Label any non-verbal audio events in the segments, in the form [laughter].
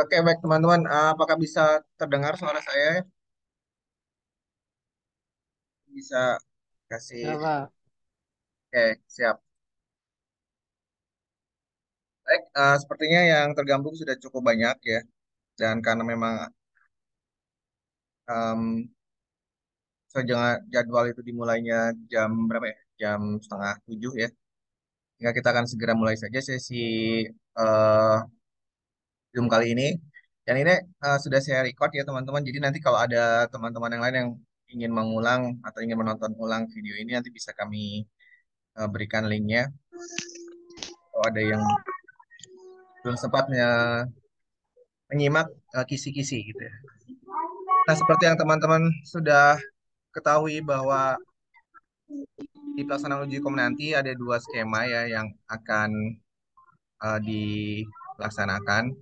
Oke, baik teman-teman. Eh, apakah bisa terdengar suara saya? Bisa kasih. Ya, Oke, siap. Baik, uh, sepertinya yang tergabung sudah cukup banyak ya. Dan karena memang um, so jadwal itu dimulainya jam berapa ya? Jam setengah tujuh ya. Sehingga kita akan segera mulai saja sesi uh, Zoom kali ini. Dan ini uh, sudah saya record ya teman-teman. Jadi nanti kalau ada teman-teman yang lain yang ingin mengulang atau ingin menonton ulang video ini nanti bisa kami uh, berikan linknya. Kalau ada yang belum sempatnya menyimak eh, kisi-kisi uh, gitu ya. Nah, seperti yang teman-teman sudah ketahui bahwa di pelaksanaan uji kom nanti ada dua skema ya yang akan uh, dilaksanakan.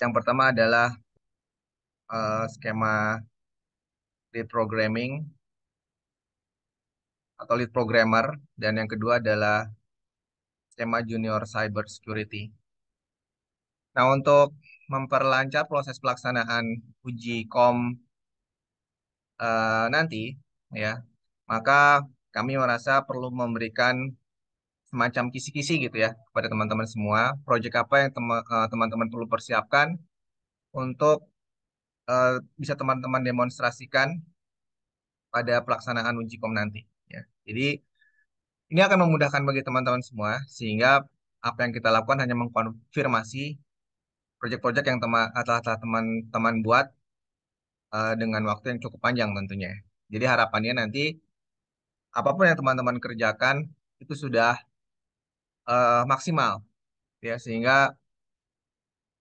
Yang pertama adalah uh, skema lead programming atau lead programmer dan yang kedua adalah skema junior cyber security. Nah, untuk memperlancar proses pelaksanaan uji kom uh, nanti ya, maka kami merasa perlu memberikan semacam kisi-kisi gitu ya kepada teman-teman semua. Proyek apa yang eh, teman-teman perlu persiapkan untuk eh, bisa teman-teman demonstrasikan pada pelaksanaan uji kom nanti. Ya. Jadi ini akan memudahkan bagi teman-teman semua sehingga apa yang kita lakukan hanya mengkonfirmasi proyek-proyek yang telah teman-teman buat eh, dengan waktu yang cukup panjang tentunya. Jadi harapannya nanti apapun yang teman-teman kerjakan itu sudah uh, maksimal, ya. Sehingga,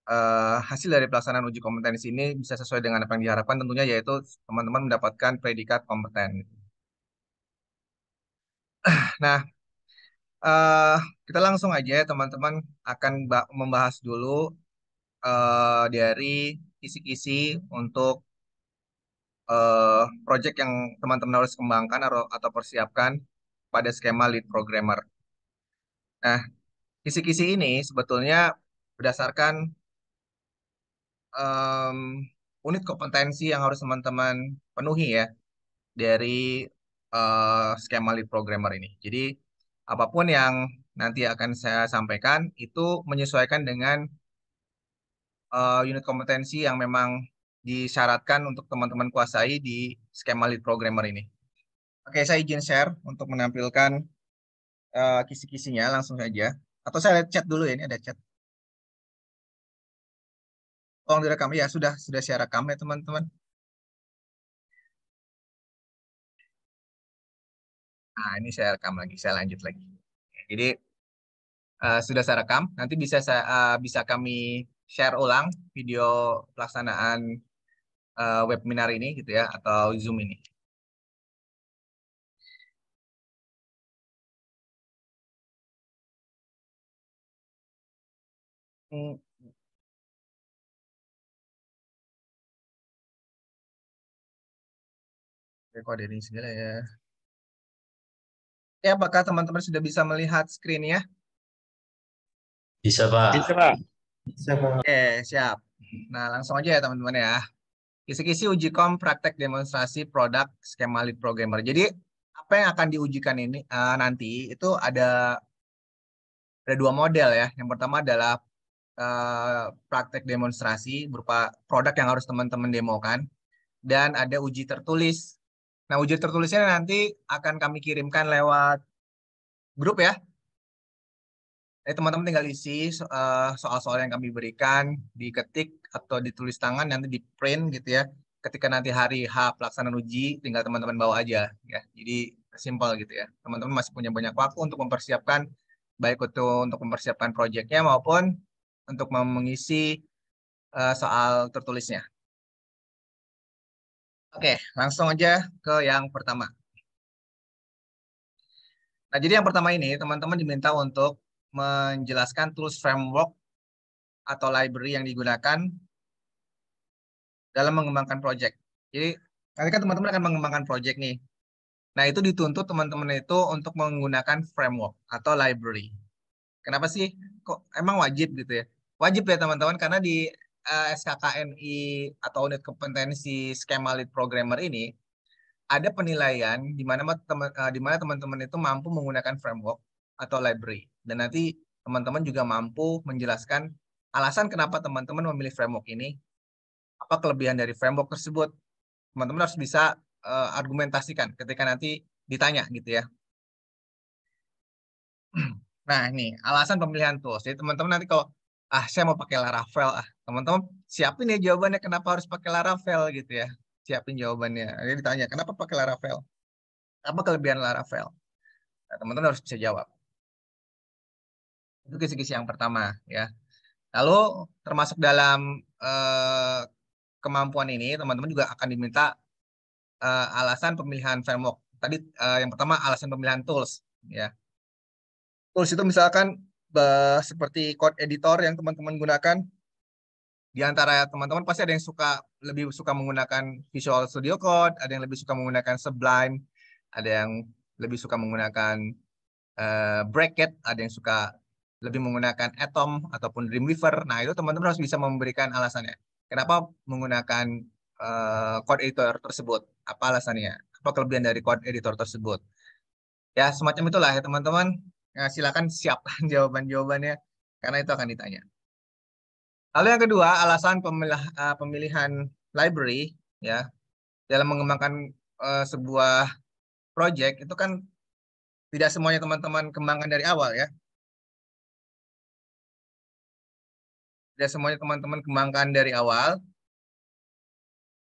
uh, hasil dari pelaksanaan uji kompetensi ini bisa sesuai dengan apa yang diharapkan tentunya, yaitu teman-teman mendapatkan predikat kompeten. [clears throat] Nah, uh, kita langsung aja ya teman-teman akan membahas dulu, uh, dari kisi-kisi untuk, Uh, yang teman-teman harus kembangkan atau persiapkan pada skema lead programmer. Nah, kisi-kisi ini sebetulnya berdasarkan um, unit kompetensi yang harus teman-teman penuhi ya dari uh, skema lead programmer ini. Jadi, apapun yang nanti akan saya sampaikan itu menyesuaikan dengan uh, unit kompetensi yang memang disyaratkan untuk teman-teman kuasai di skema lead programmer ini. Oke, saya izin share untuk menampilkan uh, kisi-kisinya langsung saja. Atau saya lihat chat dulu ya, ini ada chat. Tolong direkam. Ya, sudah sudah saya rekam ya, teman-teman. Nah, ini saya rekam lagi, saya lanjut lagi. Jadi uh, sudah saya rekam, nanti bisa saya uh, bisa kami share ulang video pelaksanaan uh, webinar ini gitu ya atau Zoom ini. Hmm. kok ada ini segala ya. Ya, apakah teman-teman sudah bisa melihat screen ya? Bisa, Pak. Bisa, Pak. Bisa, Pak. Oke, siap. Nah, langsung aja ya teman-teman ya. Kisi-kisi uji kom praktek demonstrasi produk skema lead programmer. Jadi, apa yang akan diujikan ini uh, nanti itu ada ada dua model ya. Yang pertama adalah Eh, praktek demonstrasi berupa produk yang harus teman-teman demokan dan ada uji tertulis. Nah, uji tertulisnya nanti akan kami kirimkan lewat grup ya. Jadi eh, teman-teman tinggal isi eh, soal-soal yang kami berikan, diketik atau ditulis tangan, nanti di print gitu ya. Ketika nanti hari H pelaksanaan uji, tinggal teman-teman bawa aja ya. Jadi simpel gitu ya. Teman-teman masih punya banyak waktu untuk mempersiapkan baik itu untuk mempersiapkan proyeknya maupun untuk mengisi uh, soal tertulisnya. Oke, langsung aja ke yang pertama. Nah, jadi yang pertama ini teman-teman diminta untuk menjelaskan tools framework atau library yang digunakan dalam mengembangkan project. Jadi nanti kan teman-teman akan mengembangkan project nih. Nah, itu dituntut teman-teman itu untuk menggunakan framework atau library. Kenapa sih? Kok emang wajib gitu ya? wajib ya teman-teman karena di uh, eh, SKKNI atau unit kompetensi skema lead programmer ini ada penilaian di mana teman eh, di mana teman-teman itu mampu menggunakan framework atau library dan nanti teman-teman juga mampu menjelaskan alasan kenapa teman-teman memilih framework ini apa kelebihan dari framework tersebut teman-teman harus bisa uh, argumentasikan ketika nanti ditanya gitu ya [clears throat] Nah, ini alasan pemilihan tools. Jadi teman-teman nanti kalau ah saya mau pakai Laravel ah teman-teman siapin ya jawabannya kenapa harus pakai Laravel gitu ya siapin jawabannya ini ditanya kenapa pakai Laravel apa kelebihan Laravel teman nah, teman-teman harus bisa jawab itu kisi-kisi yang pertama ya lalu termasuk dalam eh, kemampuan ini teman-teman juga akan diminta eh, alasan pemilihan framework tadi eh, yang pertama alasan pemilihan tools ya tools itu misalkan uh, seperti code editor yang teman-teman gunakan? Di antara teman-teman pasti ada yang suka lebih suka menggunakan Visual Studio Code, ada yang lebih suka menggunakan Sublime, ada yang lebih suka menggunakan uh, Bracket, ada yang suka lebih menggunakan Atom ataupun Dreamweaver. Nah, itu teman-teman harus bisa memberikan alasannya. Kenapa menggunakan uh, code editor tersebut? Apa alasannya? Apa kelebihan dari code editor tersebut? Ya, semacam itulah ya teman-teman. Nah, silakan siapkan [laughs] jawaban-jawabannya karena itu akan ditanya. Lalu yang kedua, alasan pemilah, eh, pemilihan library ya dalam mengembangkan uh, sebuah project itu kan tidak semuanya teman-teman kembangkan dari awal ya. Tidak semuanya teman-teman kembangkan dari awal.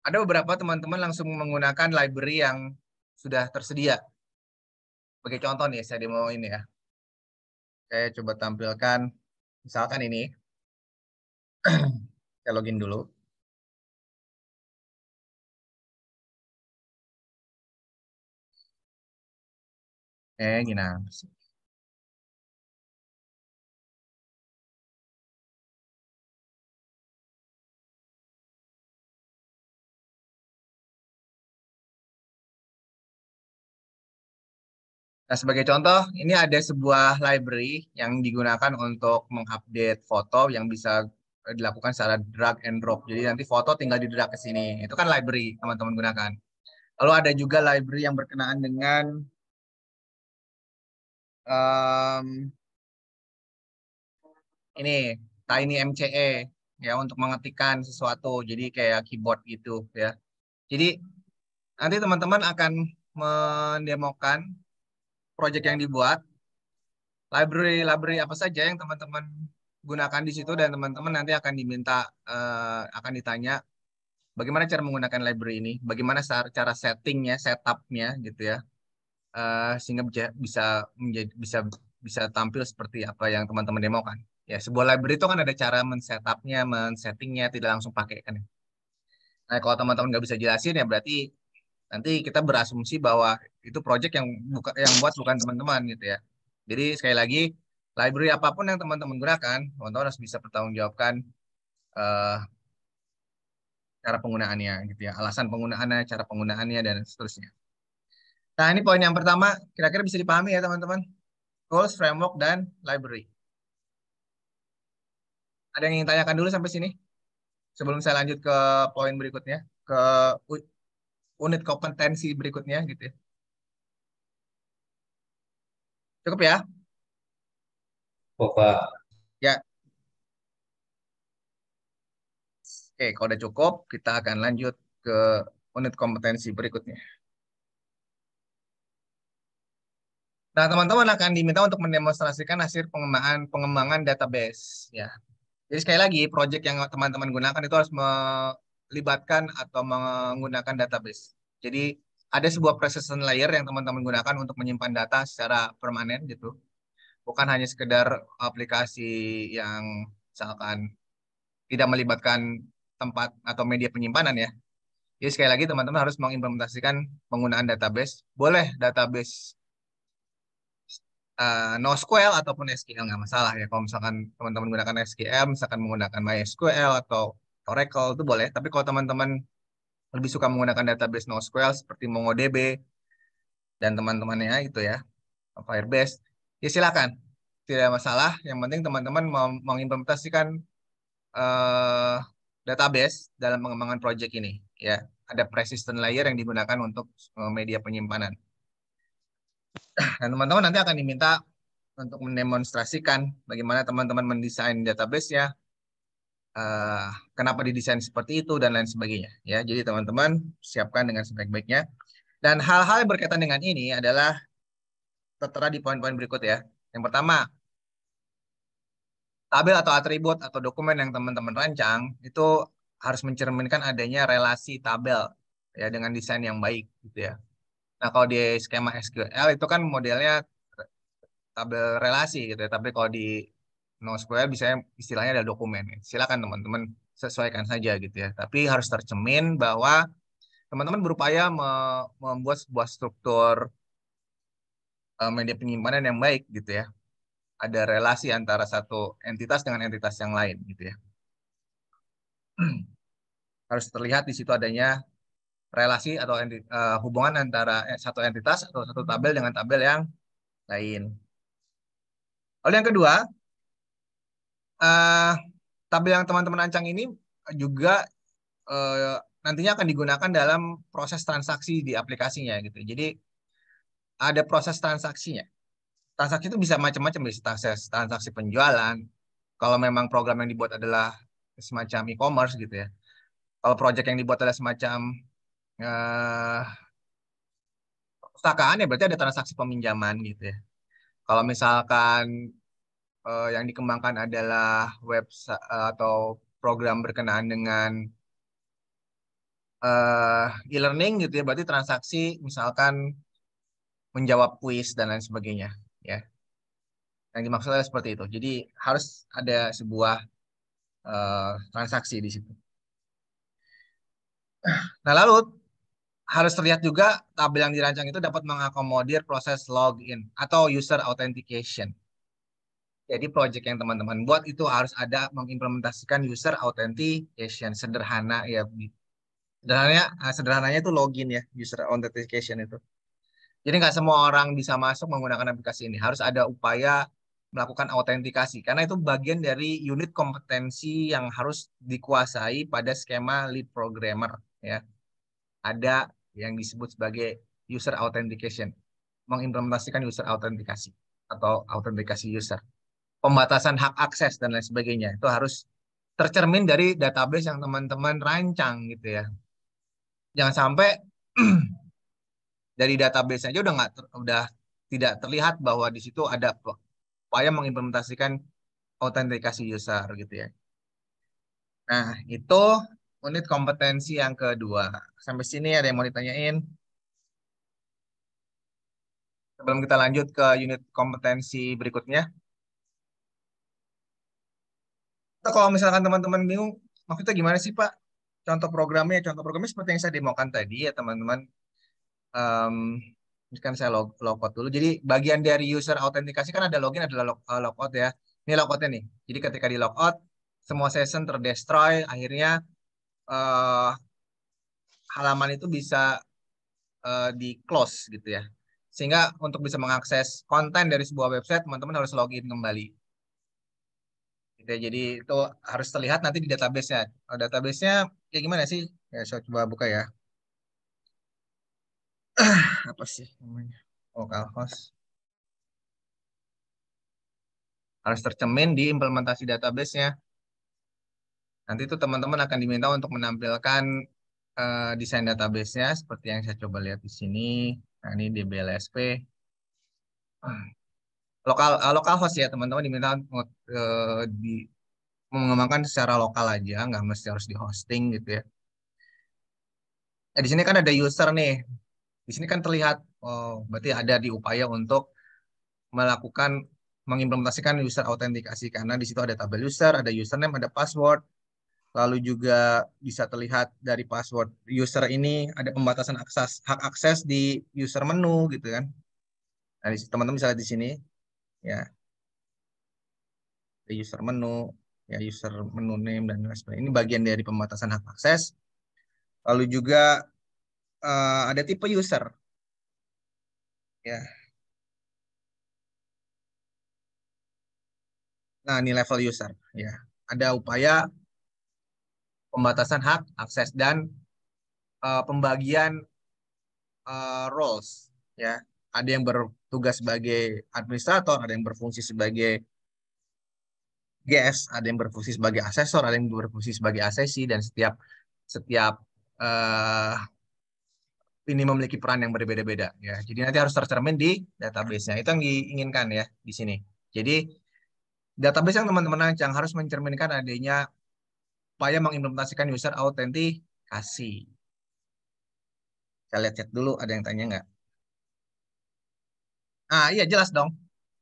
Ada beberapa teman-teman langsung menggunakan library yang sudah tersedia. Sebagai contoh nih, saya demo ini ya. Saya coba tampilkan, misalkan ini. [clears throat] Saya login dulu. Eh, gini. Nah, sebagai contoh, ini ada sebuah library yang digunakan untuk mengupdate foto yang bisa eh, dilakukan secara drag and drop. Jadi nanti foto tinggal di drag ke sini. Itu kan library teman-teman gunakan. Lalu ada juga library yang berkenaan dengan um, ini Tiny MCE ya untuk mengetikkan sesuatu. Jadi kayak keyboard gitu ya. Jadi nanti teman-teman akan mendemokan project yang dibuat, library-library apa saja yang teman-teman gunakan di situ dan teman-teman nanti akan diminta uh, akan ditanya bagaimana cara menggunakan library ini, bagaimana cara settingnya, setupnya gitu ya, uh, sehingga bisa menjadi bisa bisa tampil seperti apa yang teman-teman demokan. Ya sebuah library itu kan ada cara men-setupnya, men-settingnya, tidak langsung pakai kan. Ya? Nah kalau teman-teman nggak bisa jelasin ya berarti nanti kita berasumsi bahwa itu project yang buka, yang buat bukan teman-teman gitu ya. Jadi sekali lagi library apapun yang teman-teman gunakan, teman-teman harus bisa pertanggungjawabkan uh, cara penggunaannya gitu ya, alasan penggunaannya, cara penggunaannya dan seterusnya. Nah, ini poin yang pertama kira-kira bisa dipahami ya teman-teman. tools framework dan library. Ada yang ingin tanyakan dulu sampai sini? Sebelum saya lanjut ke poin berikutnya, ke unit kompetensi berikutnya gitu ya. Cukup ya? Oh, Ya. Oke, kalau udah cukup, kita akan lanjut ke unit kompetensi berikutnya. Nah, teman-teman akan diminta untuk mendemonstrasikan hasil pengembangan pengembangan database ya. Jadi sekali lagi, project yang teman-teman gunakan itu harus me libatkan atau menggunakan database. Jadi ada sebuah processing layer yang teman-teman gunakan untuk menyimpan data secara permanen gitu. Bukan hanya sekedar aplikasi yang misalkan tidak melibatkan tempat atau media penyimpanan ya. Jadi sekali lagi teman-teman harus mengimplementasikan penggunaan database. Boleh database uh, NoSQL ataupun SQL nggak masalah ya. Kalau misalkan teman-teman menggunakan SQL, misalkan menggunakan MySQL atau Oracle itu boleh. Tapi kalau teman-teman lebih suka menggunakan database NoSQL seperti MongoDB dan teman-temannya itu ya, Firebase, ya silakan. Tidak masalah. Yang penting teman-teman mengimplementasikan uh, database dalam pengembangan project ini. Ya, ada persistent layer yang digunakan untuk eh, media penyimpanan. Dan teman-teman nanti akan diminta untuk mendemonstrasikan bagaimana teman-teman mendesain database-nya, uh, kenapa didesain seperti itu dan lain sebagainya ya jadi teman-teman siapkan dengan sebaik-baiknya dan hal-hal berkaitan dengan ini adalah tertera di poin-poin berikut ya yang pertama tabel atau atribut atau dokumen yang teman-teman rancang itu harus mencerminkan adanya relasi tabel ya dengan desain yang baik gitu ya nah kalau di skema SQL itu kan modelnya tabel relasi gitu ya tapi kalau di no supaya bisa istilahnya ada dokumen. Ya. Silakan teman-teman sesuaikan saja gitu ya. Tapi harus tercemin bahwa teman-teman berupaya me membuat sebuah struktur uh, media penyimpanan yang baik gitu ya. Ada relasi antara satu entitas dengan entitas yang lain gitu ya. [clears throat] harus terlihat di situ adanya relasi atau uh, hubungan antara eh, satu entitas atau satu tabel dengan tabel yang lain. Lalu yang kedua, uh, eh, tabel yang teman-teman ancang ini juga uh, nantinya akan digunakan dalam proses transaksi di aplikasinya gitu. Jadi ada proses transaksinya. Transaksi itu bisa macam-macam bisa transaksi, transaksi penjualan. Kalau memang program yang dibuat adalah semacam e-commerce gitu ya. Kalau project yang dibuat adalah semacam eh, perpustakaan ya berarti ada transaksi peminjaman gitu ya. Kalau misalkan uh, yang dikembangkan adalah website eh, atau program berkenaan dengan uh, e-learning gitu ya berarti transaksi misalkan menjawab kuis dan lain sebagainya ya yang dimaksudnya seperti itu jadi harus ada sebuah uh, transaksi di situ nah lalu harus terlihat juga tabel yang dirancang itu dapat mengakomodir proses login atau user authentication jadi project yang teman-teman buat itu harus ada mengimplementasikan user authentication sederhana ya. Sederhananya ah, sederhananya itu login ya, user authentication itu. Jadi nggak semua orang bisa masuk menggunakan aplikasi ini. Harus ada upaya melakukan autentikasi karena itu bagian dari unit kompetensi yang harus dikuasai pada skema lead programmer ya. Ada yang disebut sebagai user authentication, mengimplementasikan user autentikasi atau autentikasi user pembatasan hak akses dan lain sebagainya itu harus tercermin dari database yang teman-teman rancang gitu ya jangan sampai [clears throat] dari database aja udah nggak udah tidak terlihat bahwa di situ ada upaya mengimplementasikan autentikasi user gitu ya nah itu unit kompetensi yang kedua sampai sini ada yang mau ditanyain sebelum kita lanjut ke unit kompetensi berikutnya Nah, kalau misalkan teman-teman bingung, maksudnya gimana sih Pak? Contoh programnya, contoh programnya seperti yang saya demokan tadi ya teman-teman. Um, kan saya log logout dulu. Jadi bagian dari user autentikasi kan ada login, ada log uh, logout ya. Ini logoutnya nih. Jadi ketika di logout, semua session terdestroy, akhirnya uh, halaman itu bisa uh, eh, di close gitu ya. Sehingga untuk bisa mengakses konten dari sebuah website, teman-teman harus login kembali gitu ya. Jadi itu harus terlihat nanti di database-nya. databasenya. database-nya kayak gimana sih? Ya, saya coba buka ya. [clears throat] Apa sih namanya? Localhost. Oh, harus tercemin di implementasi database-nya. Nanti itu teman-teman akan diminta untuk menampilkan uh, desain database-nya seperti yang saya coba lihat di sini. Nah, ini DBLSP. [clears throat] lokal uh, lokal host ya teman-teman diminta untuk uh, di eh, mengembangkan secara lokal aja nggak mesti harus di hosting gitu ya nah, di sini kan ada user nih di sini kan terlihat oh, berarti ada di upaya untuk melakukan mengimplementasikan user autentikasi karena di situ ada tabel user ada username ada password lalu juga bisa terlihat dari password user ini ada pembatasan akses hak akses di user menu gitu kan nah teman-teman bisa lihat di sini ya user menu ya user menu name dan lain sebagainya ini bagian dari pembatasan hak akses lalu juga uh, ada tipe user ya nah ini level user ya ada upaya pembatasan hak akses dan uh, pembagian uh, roles ya ada yang bertugas sebagai administrator, ada yang berfungsi sebagai guest, ada yang berfungsi sebagai asesor, ada yang berfungsi sebagai asesi, dan setiap setiap uh, ini memiliki peran yang berbeda-beda ya. Jadi nanti harus tercermin di database-nya. Itu yang diinginkan ya di sini. Jadi database yang teman-teman yang harus mencerminkan adanya upaya mengimplementasikan user autentikasi. Saya lihat chat dulu ada yang tanya nggak? Ah iya jelas dong.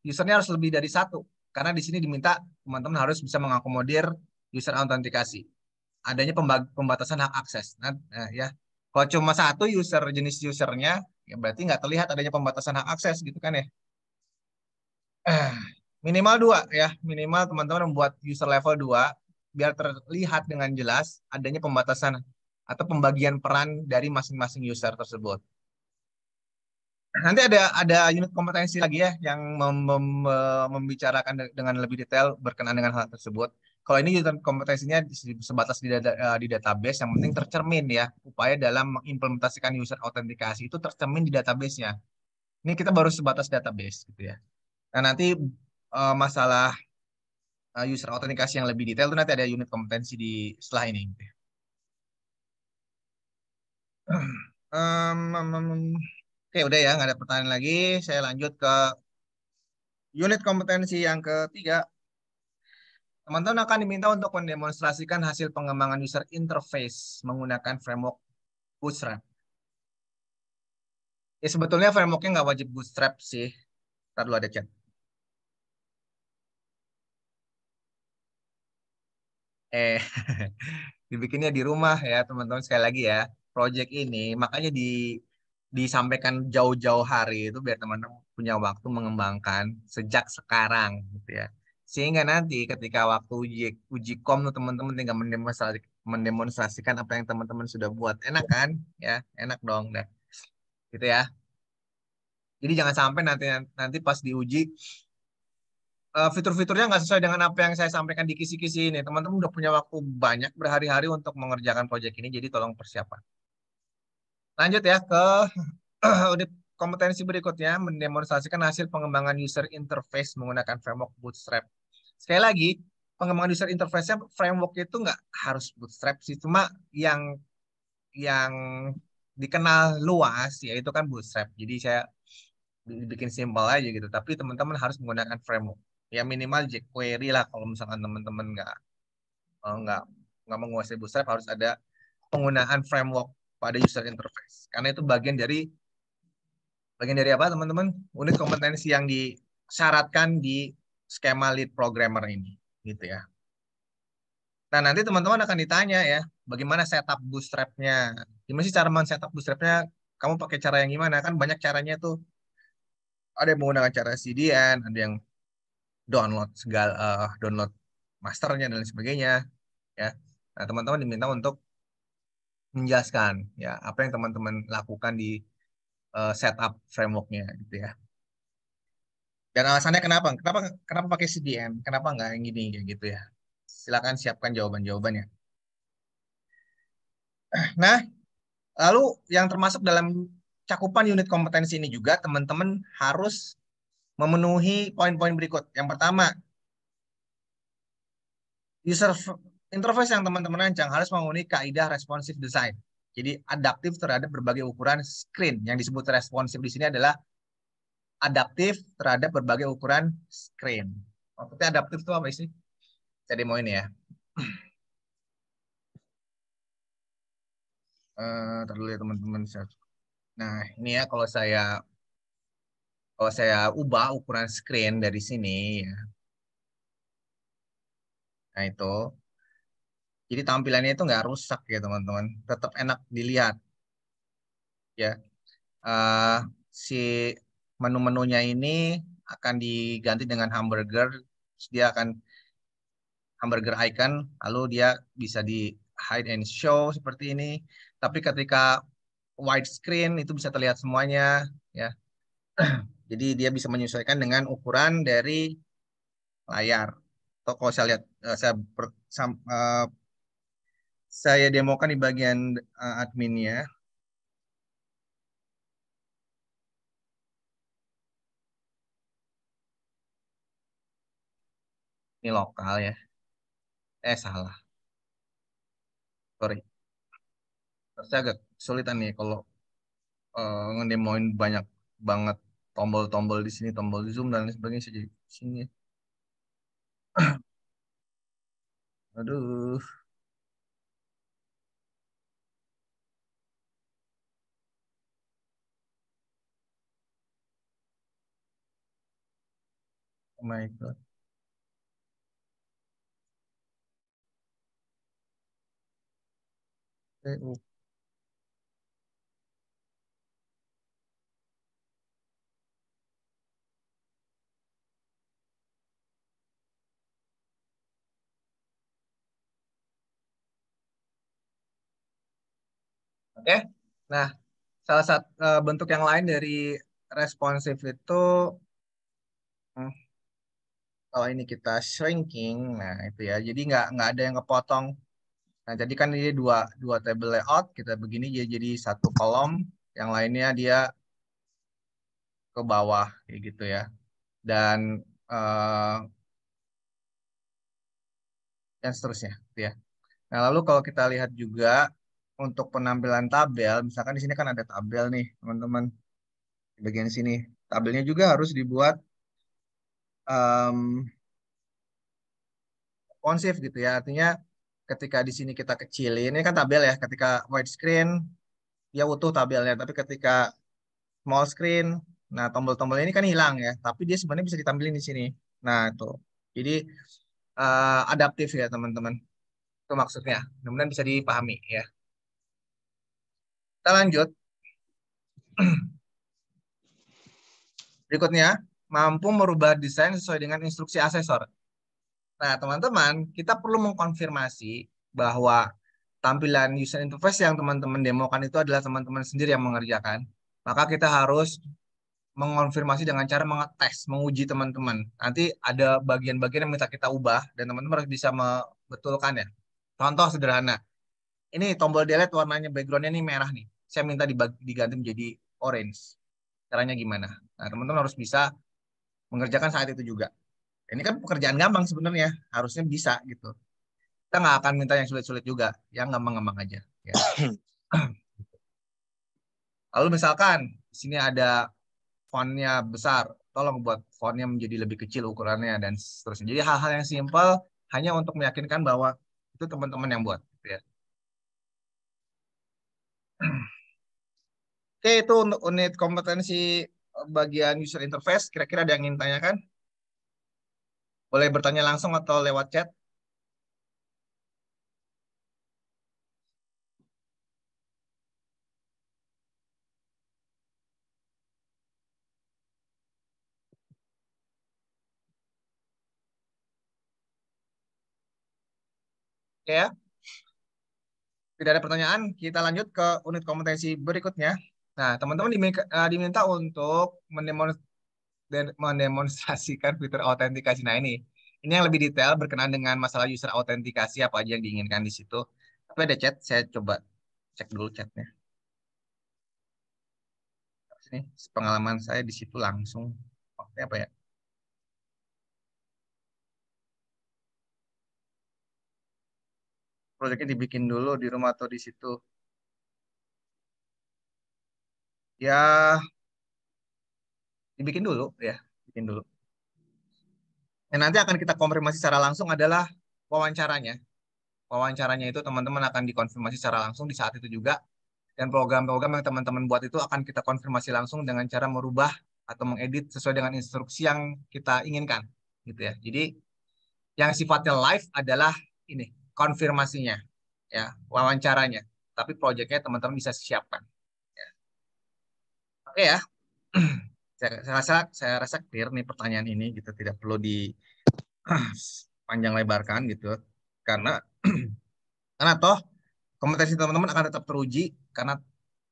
Usernya harus lebih dari satu. Karena di sini diminta teman-teman harus bisa mengakomodir user autentikasi. Adanya pembatasan hak akses. Nah, nah, ya. Kalau cuma satu user jenis usernya, ya berarti nggak terlihat adanya pembatasan hak akses gitu kan ya. [clears throat] minimal dua ya. Minimal teman-teman membuat user level dua biar terlihat dengan jelas adanya pembatasan atau pembagian peran dari masing-masing user tersebut nanti ada ada unit kompetensi lagi ya yang mem, mem, membicarakan dengan lebih detail berkenaan dengan hal tersebut. Kalau ini unit kompetensinya sebatas di, eh, di database, yang penting tercermin ya upaya dalam mengimplementasikan user autentikasi itu tercermin di databasenya. Ini kita baru sebatas database gitu ya. Nah nanti uh, masalah eh, user autentikasi yang lebih detail itu nanti ada unit kompetensi di setelah ini. Gitu ya. um, um, um Oke, udah ya, nggak ada pertanyaan lagi. Saya lanjut ke unit kompetensi yang ketiga. Teman-teman akan diminta untuk mendemonstrasikan hasil pengembangan user interface menggunakan framework Bootstrap. Ya, sebetulnya frameworknya nggak wajib Bootstrap sih. Ntar dulu ada chat. Eh, [laughs] dibikinnya di rumah ya teman-teman sekali lagi ya. Project ini makanya di disampaikan jauh-jauh hari itu biar teman-teman punya waktu mengembangkan sejak sekarang gitu ya. Sehingga nanti ketika waktu uji, uji kom tuh teman-teman tinggal mendemonstrasikan, mendemonstrasikan apa yang teman-teman sudah buat. Enak kan? Ya, enak dong. deh gitu ya. Jadi jangan sampai nanti nanti pas diuji eh, fitur-fiturnya nggak sesuai dengan apa yang saya sampaikan di kisi-kisi ini. Teman-teman udah punya waktu banyak berhari-hari untuk mengerjakan proyek ini, jadi tolong persiapan. Lanjut ya ke [clears throat] kompetensi berikutnya mendemonstrasikan hasil pengembangan user interface menggunakan framework Bootstrap. Sekali lagi, pengembangan user interface framework itu nggak harus Bootstrap sih, cuma yang yang dikenal luas ya itu kan Bootstrap. Jadi saya bikin simpel aja gitu, tapi teman-teman harus menggunakan framework. Ya minimal jQuery lah kalau misalkan teman-teman nggak eh, nggak nggak menguasai Bootstrap harus ada penggunaan framework pada user interface. Karena itu bagian dari bagian dari apa teman-teman? Unit kompetensi yang disyaratkan di skema lead programmer ini, gitu ya. Nah nanti teman-teman akan ditanya ya, bagaimana setup bootstrapnya? Gimana sih cara men-setup bootstrapnya? Kamu pakai cara yang gimana? Kan banyak caranya tuh. Ada yang menggunakan cara CDN, ada yang download segala uh, download masternya dan lain sebagainya. Ya, nah teman-teman diminta untuk menjelaskan ya apa yang teman-teman lakukan di uh, setup frameworknya gitu ya. Dan alasannya kenapa? Kenapa kenapa pakai CDN? Kenapa nggak yang gini gitu ya? Silakan siapkan jawaban-jawabannya. Nah, lalu yang termasuk dalam cakupan unit kompetensi ini juga teman-teman harus memenuhi poin-poin berikut. Yang pertama, user interface yang teman-teman rancang harus memenuhi kaidah responsive design. Jadi adaptif terhadap berbagai ukuran screen. Yang disebut responsif di sini adalah adaptif terhadap berbagai ukuran screen. Maksudnya adaptif itu apa sih? Saya ini ya. Uh, [clears throat] ya teman-teman. Nah ini ya kalau saya kalau saya ubah ukuran screen dari sini ya. Nah itu jadi tampilannya itu nggak rusak ya teman-teman, tetap enak dilihat. Ya, uh, si menu-menunya ini akan diganti dengan hamburger. Dia akan hamburger icon, lalu dia bisa di hide and show seperti ini. Tapi ketika widescreen itu bisa terlihat semuanya, ya. [clears throat] Jadi dia bisa menyesuaikan dengan ukuran dari layar. Toko saya lihat, eh, saya per, sam, uh, saya demokan di bagian uh, adminnya. Ini lokal ya. Eh salah. Sorry. Saya agak kesulitan nih kalau uh, ngedemoin banyak banget tombol-tombol di sini, tombol zoom dan lain sebagainya di sini. [clears throat] Aduh. my God. Eh, Oke, oh. Oke. Nah, salah satu eh, bentuk yang lain dari responsif itu kalau ini kita shrinking, nah itu ya. Jadi nggak nggak ada yang kepotong. Nah jadi kan ini dua dua table layout kita begini jadi jadi satu kolom, yang lainnya dia ke bawah kayak gitu ya. Dan uh, dan seterusnya, gitu ya. Nah lalu kalau kita lihat juga untuk penampilan tabel, misalkan di sini kan ada tabel nih, teman-teman. Di bagian sini, tabelnya juga harus dibuat um, responsif gitu ya. Artinya ketika di sini kita kecilin, ini kan tabel ya. Ketika widescreen dia ya utuh tabelnya, tapi ketika small screen, nah tombol-tombol ini kan hilang ya. Tapi dia sebenarnya bisa ditampilin di sini. Nah itu. Jadi uh, adaptif ya teman-teman. Itu maksudnya. Mudah-mudahan bisa dipahami ya. Kita lanjut. [clears throat] Berikutnya, mampu merubah desain sesuai dengan instruksi asesor. Nah, teman-teman, kita perlu mengkonfirmasi bahwa tampilan user interface yang teman-teman demokan itu adalah teman-teman sendiri yang mengerjakan. Maka kita harus mengonfirmasi dengan cara mengetes, menguji teman-teman. Nanti ada bagian-bagian yang minta kita ubah dan teman-teman harus bisa membetulkan ya. Contoh sederhana. Ini tombol delete warnanya backgroundnya ini merah nih. Saya minta diganti menjadi orange. Caranya gimana? Nah, teman-teman harus bisa mengerjakan saat itu juga. Ini kan pekerjaan gampang sebenarnya, harusnya bisa gitu. Kita nggak akan minta yang sulit-sulit juga, yang gampang-gampang aja. Ya. [clears throat] Lalu misalkan di sini ada fontnya besar, tolong buat fontnya menjadi lebih kecil ukurannya dan seterusnya. Jadi hal-hal yang simpel hanya untuk meyakinkan bahwa itu teman-teman yang buat. Gitu ya. [clears throat] Oke, itu untuk unit kompetensi bagian user interface, kira-kira ada yang ingin tanyakan? Boleh bertanya langsung atau lewat chat. ya. Tidak ada pertanyaan, kita lanjut ke unit kompetensi berikutnya. Nah, teman-teman diminta, eh, untuk mendemonstrasikan fitur autentikasi. Nah, ini ini yang lebih detail berkenaan dengan masalah user autentikasi apa aja yang diinginkan di situ. Tapi ada chat, saya coba cek dulu chatnya. Ini pengalaman saya di situ langsung. Waktunya apa ya? Proyeknya dibikin dulu di rumah atau di situ ya dibikin dulu ya bikin dulu yang nanti akan kita konfirmasi secara langsung adalah wawancaranya wawancaranya itu teman-teman akan dikonfirmasi secara langsung di saat itu juga dan program-program yang teman-teman buat itu akan kita konfirmasi langsung dengan cara merubah atau mengedit sesuai dengan instruksi yang kita inginkan gitu ya jadi yang sifatnya live adalah ini konfirmasinya ya wawancaranya tapi proyeknya teman-teman bisa siapkan Oke ya. [clears throat] saya, saya rasa saya rasa clear nih pertanyaan ini gitu tidak perlu di [clears throat] panjang lebarkan gitu karena [clears throat] karena toh kompetensi teman-teman akan tetap teruji karena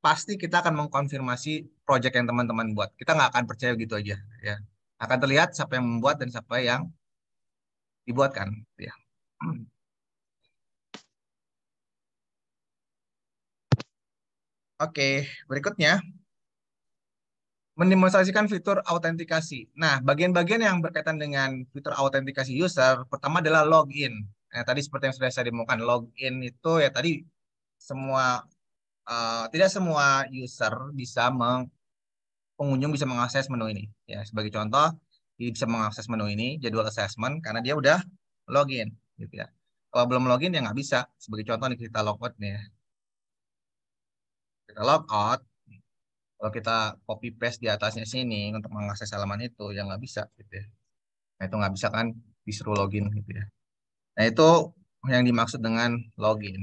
pasti kita akan mengkonfirmasi proyek yang teman-teman buat. Kita nggak akan percaya gitu aja ya. Akan terlihat siapa yang membuat dan siapa yang dibuatkan ya. Oke, berikutnya mendemonstrasikan fitur autentikasi. Nah, bagian-bagian yang berkaitan dengan fitur autentikasi user, pertama adalah login. Nah, tadi seperti yang sudah saya demokan, login itu ya tadi semua uh, tidak semua user bisa meng, pengunjung bisa mengakses menu ini. Ya, sebagai contoh, dia bisa mengakses menu ini jadwal assessment karena dia udah login, gitu ya. Kalau belum login ya nggak bisa. Sebagai contoh nih kita logout nih. Ya. Kita logout, kalau kita copy paste di atasnya sini untuk mengakses halaman itu ya nggak bisa gitu ya. Nah itu nggak bisa kan disuruh login gitu ya. Nah itu yang dimaksud dengan login.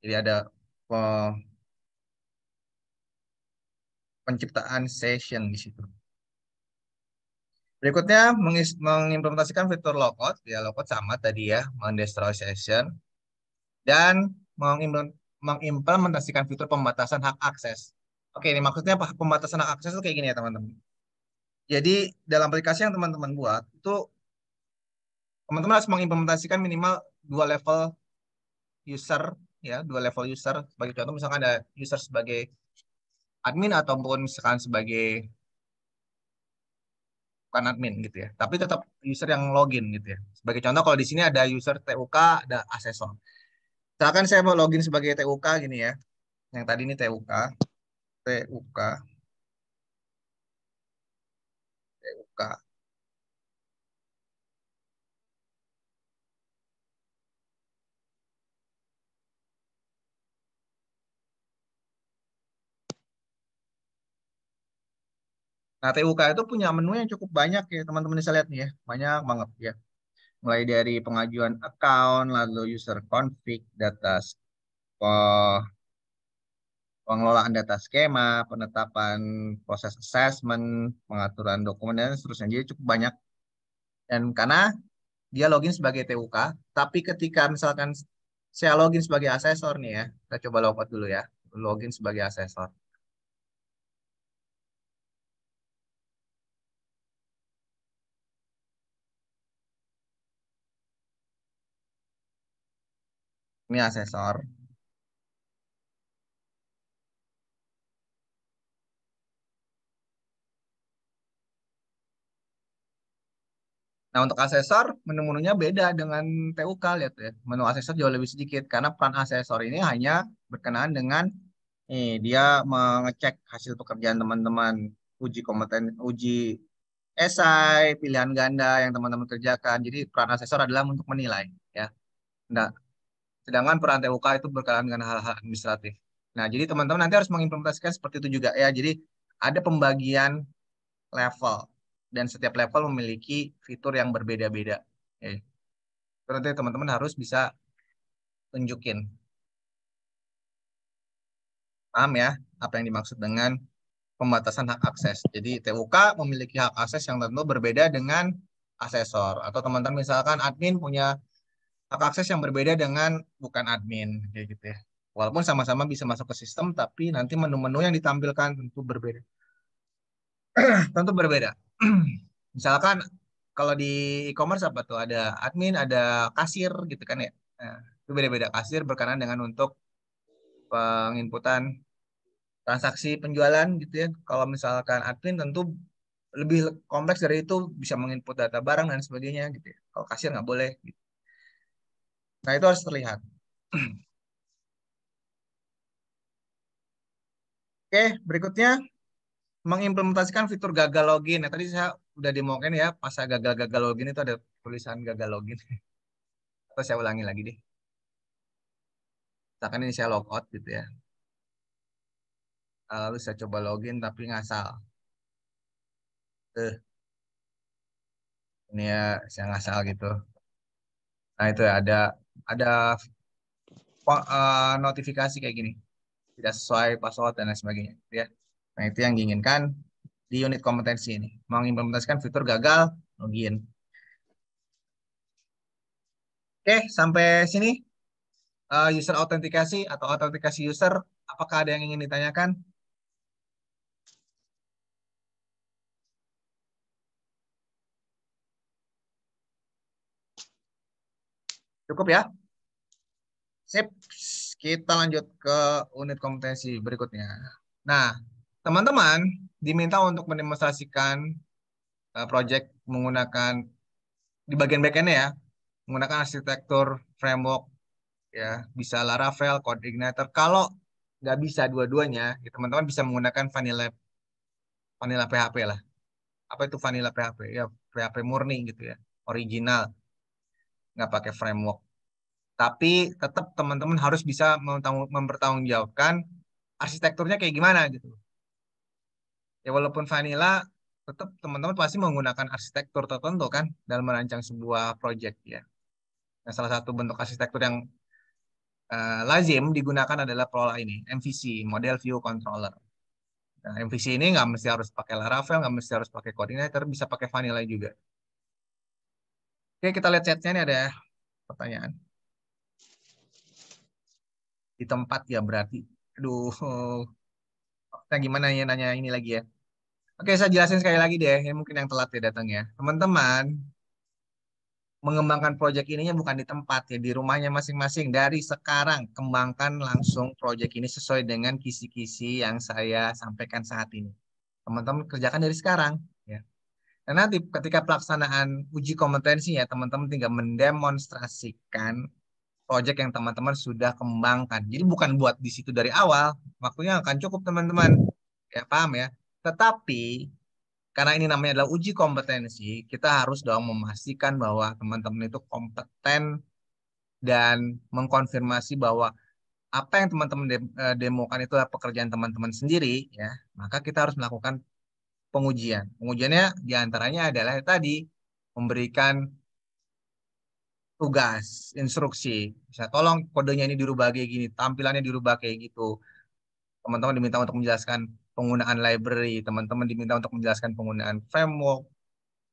Jadi ada penciptaan session di situ. Berikutnya mengimplementasikan fitur logout, ya logout sama tadi ya, mendestroy session dan mengimplementasikan fitur pembatasan hak akses. Oke, ini maksudnya pembatasan akses itu kayak gini ya, teman-teman. Jadi, dalam aplikasi yang teman-teman buat, itu teman-teman harus mengimplementasikan minimal dua level user, ya, dua level user. Sebagai contoh, misalkan ada user sebagai admin ataupun misalkan sebagai bukan admin gitu ya, tapi tetap user yang login gitu ya. Sebagai contoh, kalau di sini ada user TUK, ada asesor. Misalkan saya mau login sebagai TUK gini ya, yang tadi ini TUK. TUK TUK Nah, TUK itu punya menu yang cukup banyak ya, teman-teman bisa lihat nih ya. Banyak banget ya. Mulai dari pengajuan account, lalu user config, data pengelolaan data skema, penetapan proses assessment, pengaturan dokumen, dan seterusnya. Jadi cukup banyak. Dan karena dia login sebagai TUK, tapi ketika misalkan saya login sebagai asesor nih ya, kita coba logout dulu ya, login sebagai asesor. Ini asesor. Nah untuk asesor menu-menunya beda dengan PUK lihat ya. Menu asesor jauh lebih sedikit karena peran asesor ini hanya berkenaan dengan eh, dia mengecek hasil pekerjaan teman-teman, uji kompeten, uji esai, pilihan ganda yang teman-teman kerjakan. Jadi peran asesor adalah untuk menilai ya. Nah, sedangkan peran TUK itu berkenaan dengan hal-hal administratif. Nah, jadi teman-teman nanti harus mengimplementasikan seperti itu juga ya. Jadi ada pembagian level dan setiap level memiliki fitur yang berbeda-beda. Okay. Eh, nanti teman-teman harus bisa tunjukin. Paham ya apa yang dimaksud dengan pembatasan hak akses. Jadi TUK memiliki hak akses yang tentu berbeda dengan asesor. Atau teman-teman misalkan admin punya hak akses yang berbeda dengan bukan admin. Kayak gitu ya. Walaupun sama-sama bisa masuk ke sistem, tapi nanti menu-menu yang ditampilkan tentu berbeda. [clears throat] tentu berbeda. [clears throat] misalkan kalau di e-commerce apa tuh ada admin, ada kasir gitu kan ya. Nah, itu beda-beda kasir berkenaan dengan untuk penginputan transaksi penjualan gitu ya. Kalau misalkan admin tentu lebih kompleks dari itu bisa menginput data barang dan sebagainya gitu ya. Kalau kasir nggak boleh gitu. Nah, itu harus terlihat. [clears throat] Oke, berikutnya mengimplementasikan fitur gagal login. ya tadi saya udah demokan ya, pas saya gagal-gagal login itu ada tulisan gagal login. Atau [laughs] saya ulangi lagi deh. Misalkan ini saya logout gitu ya. Lalu saya coba login tapi ngasal. Eh. Ini ya saya ngasal gitu. Nah, itu ya, ada ada eh, notifikasi kayak gini. Tidak sesuai password dan lain sebagainya, gitu ya. Nah, itu yang diinginkan di unit kompetensi ini. Mengimplementasikan fitur gagal login. Oke, sampai sini. Eh, user autentikasi atau autentikasi user, apakah ada yang ingin ditanyakan? Cukup ya? Sip, kita lanjut ke unit kompetensi berikutnya. Nah, teman-teman diminta untuk mendemonstrasikan uh, project menggunakan di bagian backend ya menggunakan arsitektur framework ya bisa Laravel, Code Kalau nggak bisa dua-duanya, ya teman-teman bisa menggunakan vanilla vanilla PHP lah. Apa itu vanilla PHP? Ya PHP murni gitu ya, original, nggak pakai framework. Tapi tetap teman-teman harus bisa mempertanggungjawabkan arsitekturnya kayak gimana gitu ya walaupun vanilla tetap teman-teman pasti menggunakan arsitektur tertentu kan dalam merancang sebuah project ya. Nah, salah satu bentuk arsitektur yang uh, lazim digunakan adalah pola ini, MVC, Model View Controller. Nah, MVC ini nggak mesti harus pakai Laravel, nggak mesti harus pakai Coordinator, bisa pakai Vanilla juga. Oke, kita lihat chatnya ini ada pertanyaan. Di tempat ya berarti. Aduh, nah gimana ya nanya ini lagi ya? Oke, saya jelasin sekali lagi deh, ini mungkin yang telat ya datang ya. Teman-teman, mengembangkan proyek ininya bukan di tempat ya, di rumahnya masing-masing. Dari sekarang, kembangkan langsung proyek ini sesuai dengan kisi-kisi yang saya sampaikan saat ini. Teman-teman kerjakan dari sekarang. ya. Dan nanti ketika pelaksanaan uji kompetensi ya, teman-teman tinggal mendemonstrasikan proyek yang teman-teman sudah kembangkan. Jadi bukan buat di situ dari awal, waktunya akan cukup teman-teman. Ya, paham ya? Tetapi karena ini namanya adalah uji kompetensi, kita harus dong memastikan bahwa teman-teman itu kompeten dan mengkonfirmasi bahwa apa yang teman-teman eh, demokan itu adalah pekerjaan teman-teman sendiri ya maka kita harus melakukan pengujian pengujiannya diantaranya adalah tadi memberikan tugas instruksi bisa tolong kodenya ini dirubah kayak gini tampilannya dirubah kayak gitu teman-teman diminta untuk menjelaskan penggunaan library. Teman-teman diminta untuk menjelaskan penggunaan framework,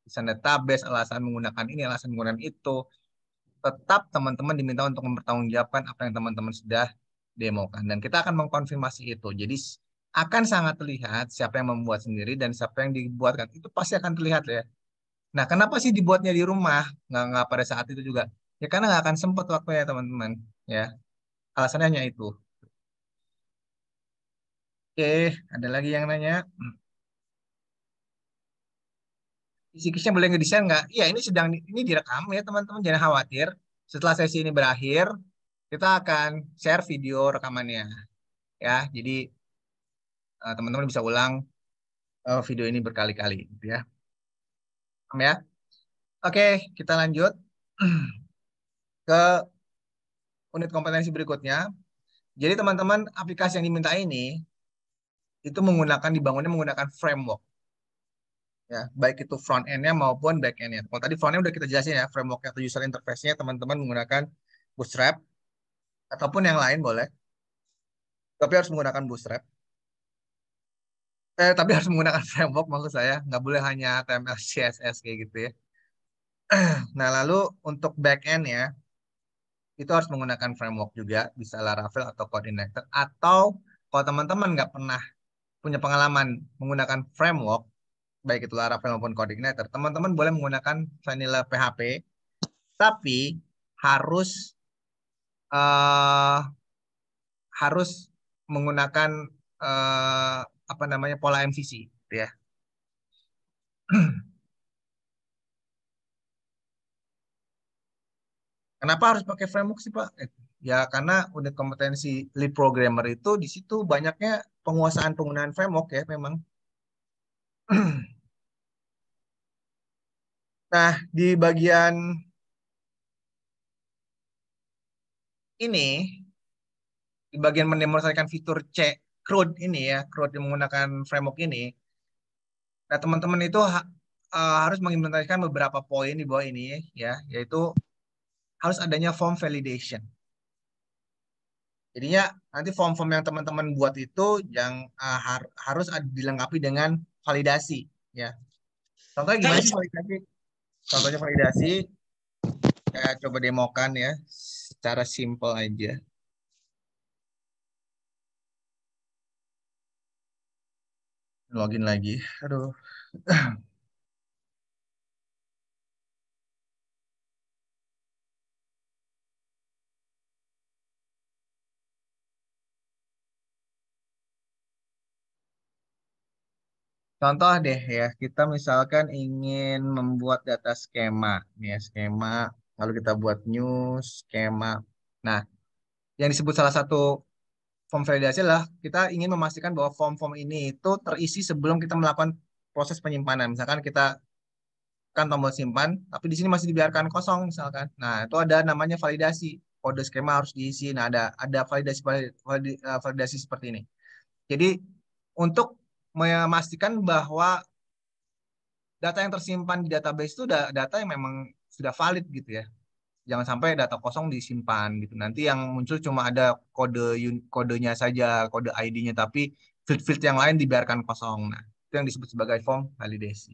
misalnya database, alasan menggunakan ini, alasan menggunakan itu. Tetap teman-teman diminta untuk mempertanggungjawabkan apa yang teman-teman sudah demokan. Dan kita akan mengkonfirmasi itu. Jadi akan sangat terlihat siapa yang membuat sendiri dan siapa yang dibuatkan. Itu pasti akan terlihat ya. Nah, kenapa sih dibuatnya di rumah? Nggak, nggak pada saat itu juga. Ya karena nggak akan sempat waktunya teman-teman. Ya, alasannya hanya itu. Oke, ada lagi yang nanya. psikisnya boleh ngedesain nggak? Iya, ini sedang ini direkam ya teman-teman, jangan khawatir. Setelah sesi ini berakhir, kita akan share video rekamannya. Ya, jadi eh, teman-teman bisa ulang eh, video ini berkali-kali, gitu ya. Paham ya? Oke, kita lanjut [clears throat] ke unit kompetensi berikutnya. Jadi teman-teman, aplikasi yang diminta ini itu menggunakan dibangunnya menggunakan framework ya baik itu front endnya maupun back endnya. Kalau tadi front end udah kita jelasin ya framework atau user interface-nya teman-teman menggunakan Bootstrap ataupun yang lain boleh, tapi harus menggunakan Bootstrap. Eh tapi harus menggunakan [laughs] framework maksud saya, nggak boleh hanya HTML, CSS kayak gitu ya. [clears throat] Nah lalu untuk back end ya itu harus menggunakan framework juga bisa Laravel atau Code Injector atau kalau teman-teman nggak pernah punya pengalaman menggunakan framework, baik itu Laravel maupun CodeIgniter, teman-teman boleh menggunakan vanilla PHP, tapi harus uh, harus menggunakan uh, apa namanya pola MCC, gitu ya. [clears throat] Kenapa harus pakai framework sih Pak? Eh, Ya karena unit kompetensi lead programmer itu di situ banyaknya penguasaan penggunaan framework ya memang. [clears throat] nah di bagian ini di bagian mendemonstrasikan fitur C CRUD ini ya CRUD yang menggunakan framework ini nah teman-teman itu ha, eh, harus mengimplementasikan beberapa poin di bawah ini ya yaitu harus adanya form validation Jadinya nanti form-form yang teman-teman buat itu yang uh, har harus dilengkapi dengan validasi ya. Contohnya gimana sih validasi? Contohnya validasi saya coba demokan ya secara simple aja. Login lagi. Aduh. [clears throat] Contoh deh ya, kita misalkan ingin membuat data skema. Nih ya, skema, lalu kita buat new skema. Nah, yang disebut salah satu form validasi adalah kita ingin memastikan bahwa form-form ini itu terisi sebelum kita melakukan proses penyimpanan. Misalkan kita kan tombol simpan, tapi di sini masih dibiarkan kosong misalkan. Nah, itu ada namanya validasi. Kode skema harus diisi. Nah, ada ada validasi validasi, eh, validasi seperti ini. Jadi untuk memastikan bahwa data yang tersimpan di database itu data yang memang sudah valid gitu ya. Jangan sampai data kosong disimpan gitu. Nanti yang muncul cuma ada kode kodenya saja, kode ID-nya tapi field-field yang lain dibiarkan kosong. Nah, itu yang disebut sebagai form validasi.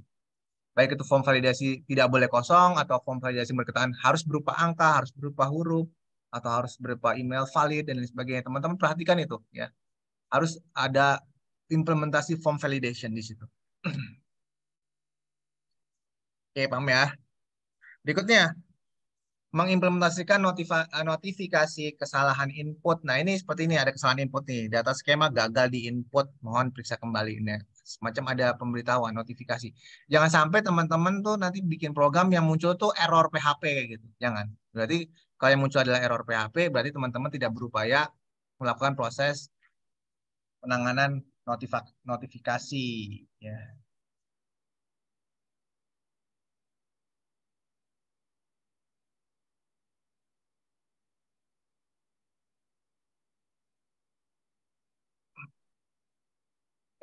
Baik itu form validasi tidak boleh kosong atau form validasi berketahan harus berupa angka, harus berupa huruf, atau harus berupa email valid dan lain sebagainya. Teman-teman perhatikan itu ya. Harus ada implementasi form validation di situ. [clears throat] Oke, paham ya. Berikutnya, mengimplementasikan eh, notifikasi kesalahan input. Nah, ini seperti ini ada kesalahan input nih. Data skema gagal di input, mohon periksa kembali. ini. Nah, semacam ada pemberitahuan, notifikasi. Jangan sampai teman-teman tuh nanti bikin program yang muncul tuh error PHP kayak gitu. Jangan. Berarti kalau yang muncul adalah error PHP, berarti teman-teman tidak berupaya melakukan proses penanganan notif notifikasi ya.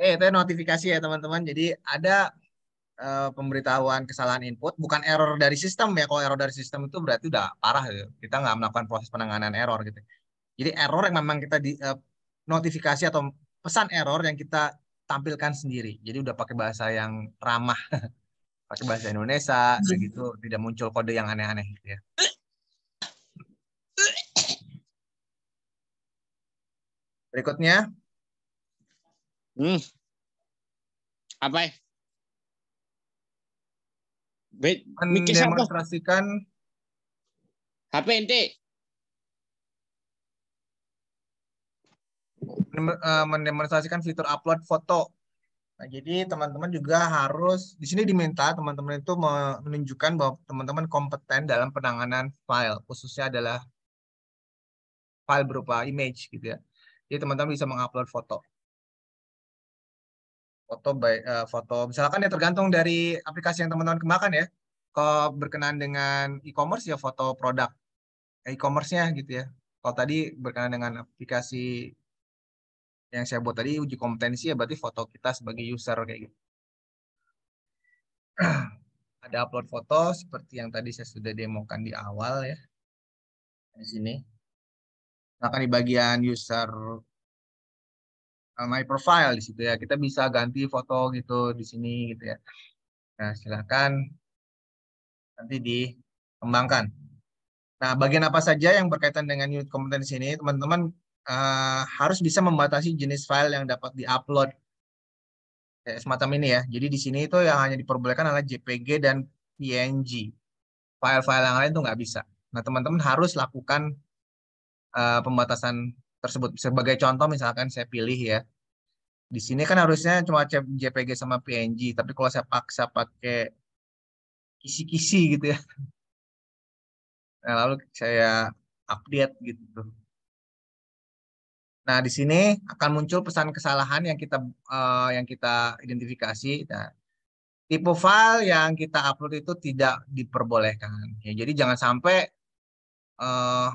Eh, itu notifikasi ya teman-teman. Jadi ada e, pemberitahuan kesalahan input, bukan error dari sistem ya. Kalau error dari sistem itu berarti udah parah ya. Kita nggak melakukan proses penanganan error gitu. Jadi error yang memang kita di, e, notifikasi atau pesan error yang kita tampilkan sendiri. Jadi udah pakai bahasa yang ramah, [laughs] pakai bahasa Indonesia, segitu hmm. tidak muncul kode yang aneh-aneh gitu ya. Berikutnya. Hmm. Apa? Ya? Wait, Mendemonstrasikan HP ente Eh, mendemonstrasikan fitur upload foto. Nah, jadi teman-teman juga harus di sini diminta teman-teman itu menunjukkan bahwa teman-teman kompeten dalam penanganan file, khususnya adalah file berupa image gitu ya. Jadi teman-teman bisa mengupload foto. Foto by eh, foto misalkan ya tergantung dari aplikasi yang teman-teman kemakan ya. Kalau berkenaan dengan e-commerce ya foto produk e-commerce-nya gitu ya. Kalau tadi berkenaan dengan aplikasi yang saya buat tadi uji kompetensi ya berarti foto kita sebagai user kayak gitu. [clears throat] Ada upload foto seperti yang tadi saya sudah demokan di awal ya. Di sini. Akan di bagian user uh, my profile di situ ya. Kita bisa ganti foto gitu di sini gitu ya. Nah, silakan nanti dikembangkan. Nah, bagian apa saja yang berkaitan dengan unit kompetensi ini, teman-teman Eh, harus bisa membatasi jenis file yang dapat diupload kayak semacam ini ya. Jadi di sini itu yang hanya diperbolehkan adalah JPG dan PNG. File-file yang lain itu nggak bisa. Nah, teman-teman harus lakukan uh, pembatasan tersebut. Sebagai contoh misalkan saya pilih ya. Di sini kan harusnya cuma JPG sama PNG, tapi kalau saya paksa pakai kisi-kisi gitu ya. Nah, lalu saya update gitu. Nah, di sini akan muncul pesan kesalahan yang kita uh, yang kita identifikasi. Nah, tipe file yang kita upload itu tidak diperbolehkan. Ya, jadi jangan sampai uh,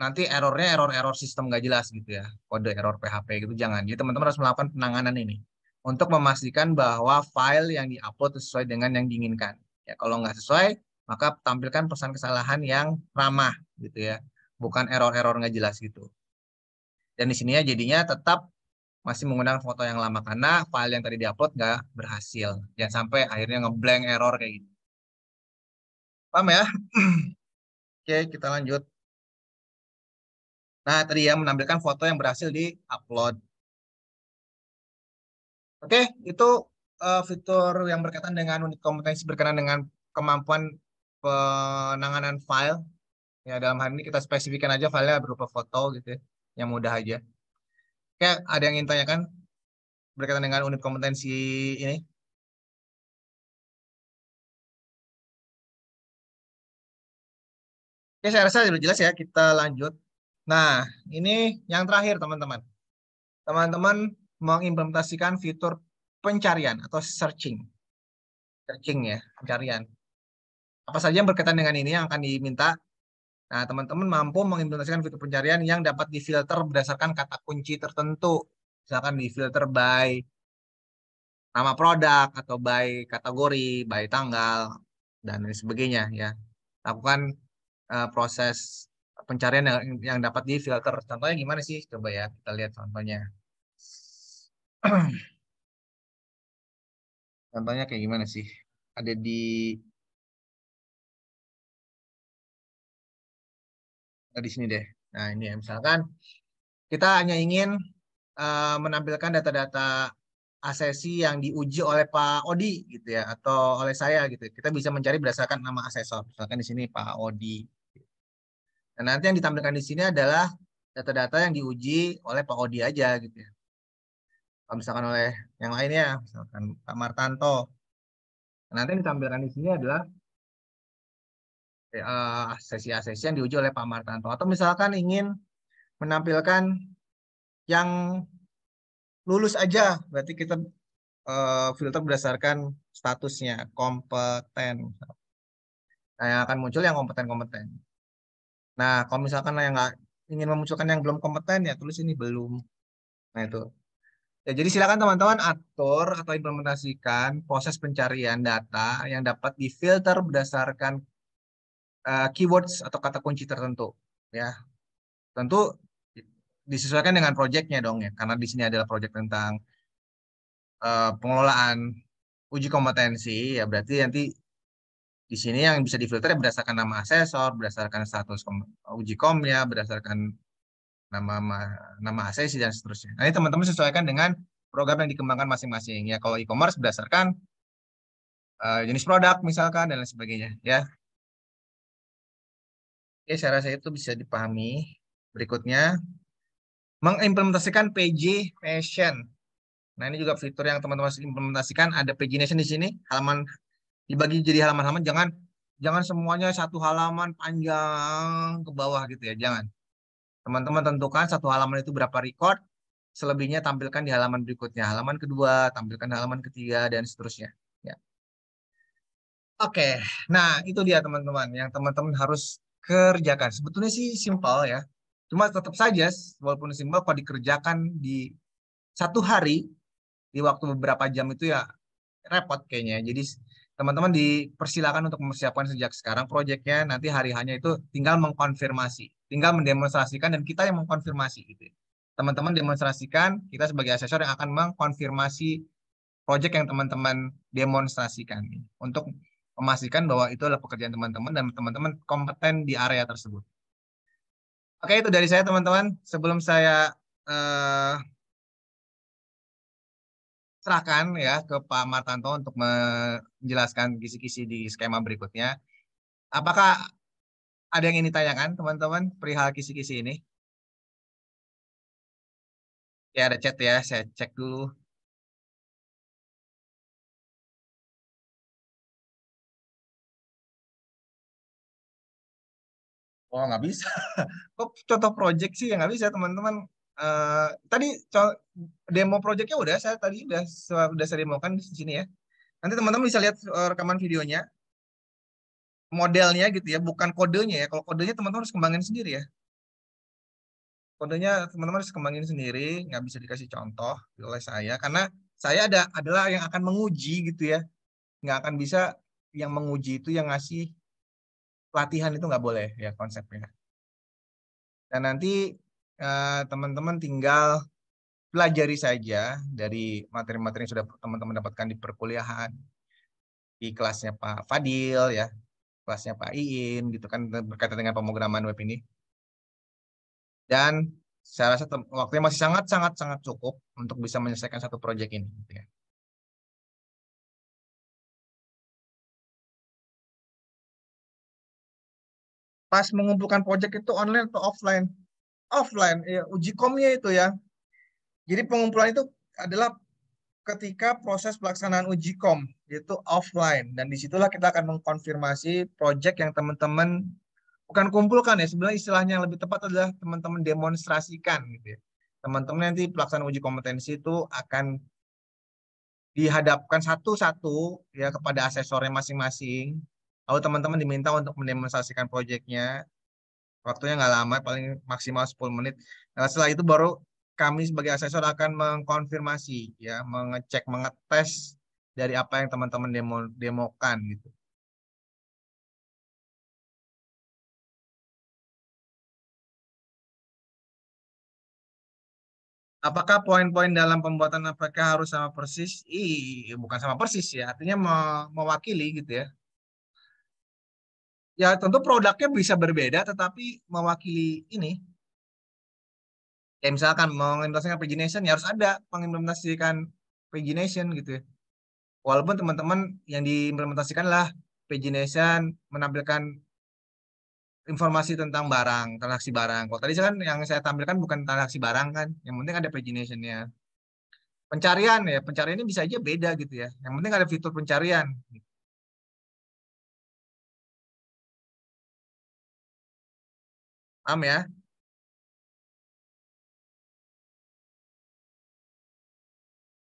nanti errornya error-error sistem nggak jelas gitu ya, kode error PHP gitu jangan. Jadi teman-teman harus melakukan penanganan ini untuk memastikan bahwa file yang diupload sesuai dengan yang diinginkan. Ya, kalau nggak sesuai, maka tampilkan pesan kesalahan yang ramah gitu ya, bukan error-error nggak jelas gitu. Dan di sini ya jadinya tetap masih menggunakan foto yang lama karena file yang tadi diupload nggak berhasil. Jangan sampai akhirnya ngeblank error kayak gitu. Paham ya? [clears throat] Oke, kita lanjut. Nah, tadi ya menampilkan foto yang berhasil di-upload. Oke, itu uh, fitur yang berkaitan dengan unit kompetensi berkenaan dengan kemampuan penanganan file. Ya, dalam hal ini kita spesifikkan aja filenya berupa foto gitu ya yang mudah aja. Kayak ada yang ingin tanyakan berkaitan dengan unit kompetensi ini? Oke, saya rasa sudah jelas ya. Kita lanjut. Nah, ini yang terakhir teman-teman. Teman-teman mengimplementasikan fitur pencarian atau searching. Searching ya, pencarian. Apa saja yang berkaitan dengan ini yang akan diminta Nah, teman-teman mampu mengimplementasikan fitur pencarian yang dapat difilter berdasarkan kata kunci tertentu. Misalkan difilter by nama produk atau by kategori, by tanggal dan lain sebagainya ya. Lakukan uh, proses pencarian yang, yang dapat difilter. Contohnya gimana sih? Coba ya kita lihat contohnya. [clears throat] contohnya kayak gimana sih? Ada di data di sini deh. Nah, ini ya, misalkan kita hanya ingin uh, menampilkan data-data asesi yang diuji oleh Pak Odi gitu ya atau oleh saya gitu. Kita bisa mencari berdasarkan nama asesor. Misalkan di sini Pak Odi. Nah, nanti yang ditampilkan di sini adalah data-data yang diuji oleh Pak Odi aja gitu ya. Kalau misalkan oleh yang lainnya, misalkan Pak Martanto. Nah, nanti yang ditampilkan di sini adalah Eh, eh, sesi-sesi yang diuji oleh Pak Martanto atau misalkan ingin menampilkan yang lulus aja berarti kita eh, filter berdasarkan statusnya kompeten nah, yang akan muncul yang kompeten-kompeten nah kalau misalkan yang nggak ingin memunculkan yang belum kompeten ya tulis ini belum nah itu ya jadi silakan teman-teman atur atau implementasikan proses pencarian data yang dapat difilter berdasarkan uh, keywords atau kata kunci tertentu ya tentu disesuaikan dengan proyeknya dong ya karena di sini adalah proyek tentang uh, pengelolaan uji kompetensi ya berarti nanti di sini yang bisa difilter ya berdasarkan nama asesor berdasarkan status uji kom ya berdasarkan nama nama asesi dan seterusnya nah, ini teman-teman sesuaikan dengan program yang dikembangkan masing-masing ya kalau e-commerce berdasarkan uh, jenis produk misalkan dan lain sebagainya ya Oke, saya rasa itu bisa dipahami. Berikutnya, mengimplementasikan PG Nation. Nah, ini juga fitur yang teman-teman implementasikan. Ada PG Nation di sini, halaman dibagi jadi halaman-halaman. Jangan jangan semuanya satu halaman panjang ke bawah gitu ya, jangan. Teman-teman tentukan satu halaman itu berapa record, selebihnya tampilkan di halaman berikutnya, halaman kedua, tampilkan di halaman ketiga dan seterusnya. Ya. Oke, nah itu dia teman-teman yang teman-teman harus kerjakan. Sebetulnya sih simpel ya. Cuma tetap saja walaupun simpel kalau dikerjakan di satu hari di waktu beberapa jam itu ya repot kayaknya. Jadi teman-teman dipersilakan untuk mempersiapkan sejak sekarang proyeknya nanti hari hanya itu tinggal mengkonfirmasi, tinggal mendemonstrasikan dan kita yang mengkonfirmasi gitu. Ya. Teman-teman demonstrasikan, kita sebagai asesor yang akan mengkonfirmasi proyek yang teman-teman demonstrasikan untuk memastikan bahwa itu adalah pekerjaan teman-teman dan teman-teman kompeten di area tersebut. Oke, itu dari saya teman-teman. Sebelum saya eh, serahkan ya ke Pak Martanto untuk menjelaskan kisi-kisi di skema berikutnya. Apakah ada yang ingin ditanyakan teman-teman perihal kisi-kisi ini? Ya ada chat ya, saya cek dulu. Oh nggak bisa. [laughs] Kok contoh project sih yang nggak bisa teman-teman. Uh, tadi demo projectnya udah saya tadi udah sudah saya demokan di sini ya. Nanti teman-teman bisa lihat eh, rekaman videonya. Modelnya gitu ya, bukan kodenya ya. Kalau kodenya teman-teman harus kembangin sendiri ya. Kodenya teman-teman harus kembangin sendiri, nggak bisa dikasih contoh oleh saya karena saya ada adalah yang akan menguji gitu ya. Nggak akan bisa yang menguji itu yang ngasih pelatihan itu nggak boleh ya konsepnya. Dan nanti eh, teman-teman eh, tinggal pelajari saja dari materi-materi yang sudah teman-teman dapatkan di perkuliahan di kelasnya Pak Fadil ya, kelasnya Pak Iin gitu kan berkaitan dengan pemrograman web ini. Dan saya rasa waktunya masih sangat sangat sangat cukup untuk bisa menyelesaikan satu proyek ini. Gitu ya. pas mengumpulkan project itu online atau offline? Offline, ya, uji komnya itu ya. Jadi pengumpulan itu adalah ketika proses pelaksanaan uji kom yaitu offline dan disitulah kita akan mengkonfirmasi project yang teman-teman bukan kumpulkan ya sebenarnya istilahnya yang lebih tepat adalah teman-teman demonstrasikan gitu ya teman-teman nanti pelaksanaan uji kompetensi itu akan dihadapkan satu-satu ya kepada asesornya masing-masing lalu teman-teman diminta untuk mendemonstrasikan proyeknya waktunya nggak lama paling maksimal 10 menit nah, setelah itu baru kami sebagai asesor akan mengkonfirmasi ya mengecek mengetes dari apa yang teman-teman demo demokan gitu Apakah poin-poin dalam pembuatan APK harus sama persis? I, bukan sama persis ya, artinya mewakili gitu ya ya tentu produknya bisa berbeda tetapi mewakili ini ya misalkan mengimplementasikan pagination ya harus ada mengimplementasikan pagination gitu ya. Walaupun teman-teman yang diimplementasikan lah pagination menampilkan informasi tentang barang, transaksi barang. Kalau tadi kan yang saya tampilkan bukan transaksi barang kan, yang penting ada paginationnya. Pencarian ya, pencarian ini bisa aja beda gitu ya. Yang penting ada fitur pencarian. Gitu. Paham ya?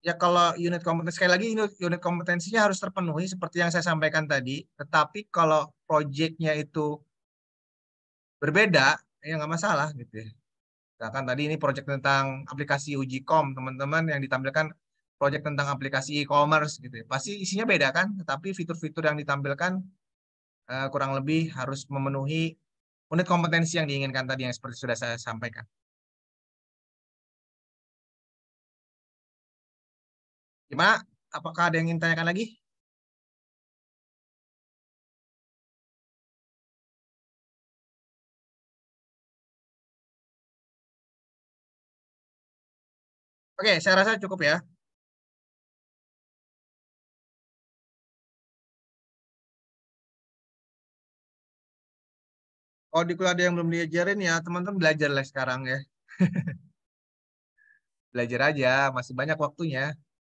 ya kalau unit kompetensi sekali lagi unit, unit kompetensinya harus terpenuhi seperti yang saya sampaikan tadi. Tetapi kalau proyeknya itu berbeda, ya nggak masalah gitu. Ya. Misalkan tadi ini proyek tentang aplikasi uji kom teman-teman yang ditampilkan proyek tentang aplikasi e-commerce gitu. Ya. Pasti isinya beda kan, tetapi fitur-fitur yang ditampilkan uh, kurang lebih harus memenuhi unit kompetensi yang diinginkan tadi yang seperti sudah saya sampaikan. Gimana? Apakah ada yang ingin tanyakan lagi? Oke, saya rasa cukup ya. Oh, di kuliah ada yang belum diajarin ya teman-teman belajar lah sekarang ya [laughs] belajar aja masih banyak waktunya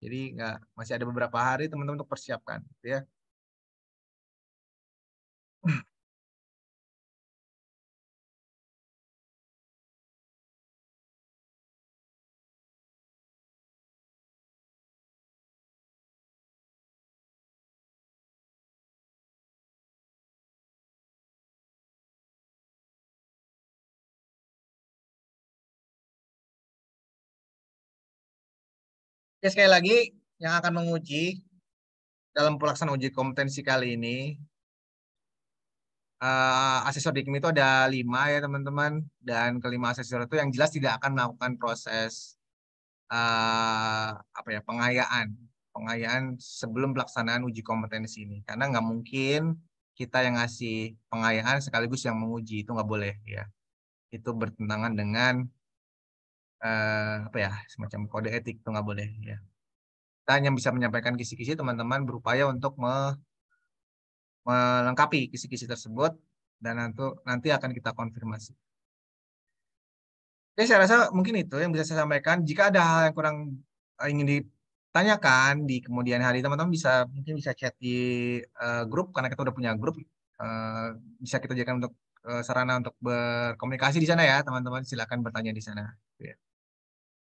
jadi nggak masih ada beberapa hari teman-teman untuk persiapkan gitu ya Oke, ya, sekali lagi yang akan menguji dalam pelaksanaan uji kompetensi kali ini uh, asesor dikmi itu ada lima ya teman-teman dan kelima asesor itu yang jelas tidak akan melakukan proses uh, apa ya pengayaan pengayaan sebelum pelaksanaan uji kompetensi ini karena nggak mungkin kita yang ngasih pengayaan sekaligus yang menguji itu nggak boleh ya itu bertentangan dengan uh, apa ya semacam kode etik itu nggak boleh ya kita hanya bisa menyampaikan kisi-kisi teman-teman berupaya untuk me melengkapi kisi-kisi tersebut dan nanti nanti akan kita konfirmasi. Oke, saya rasa mungkin itu yang bisa saya sampaikan. Jika ada hal yang kurang eh, ingin ditanyakan di kemudian hari, teman-teman bisa mungkin bisa chat di uh, grup karena kita udah punya grup. Uh, bisa kita jadikan untuk uh, sarana untuk berkomunikasi di sana ya, teman-teman. Silakan bertanya di sana. Yeah.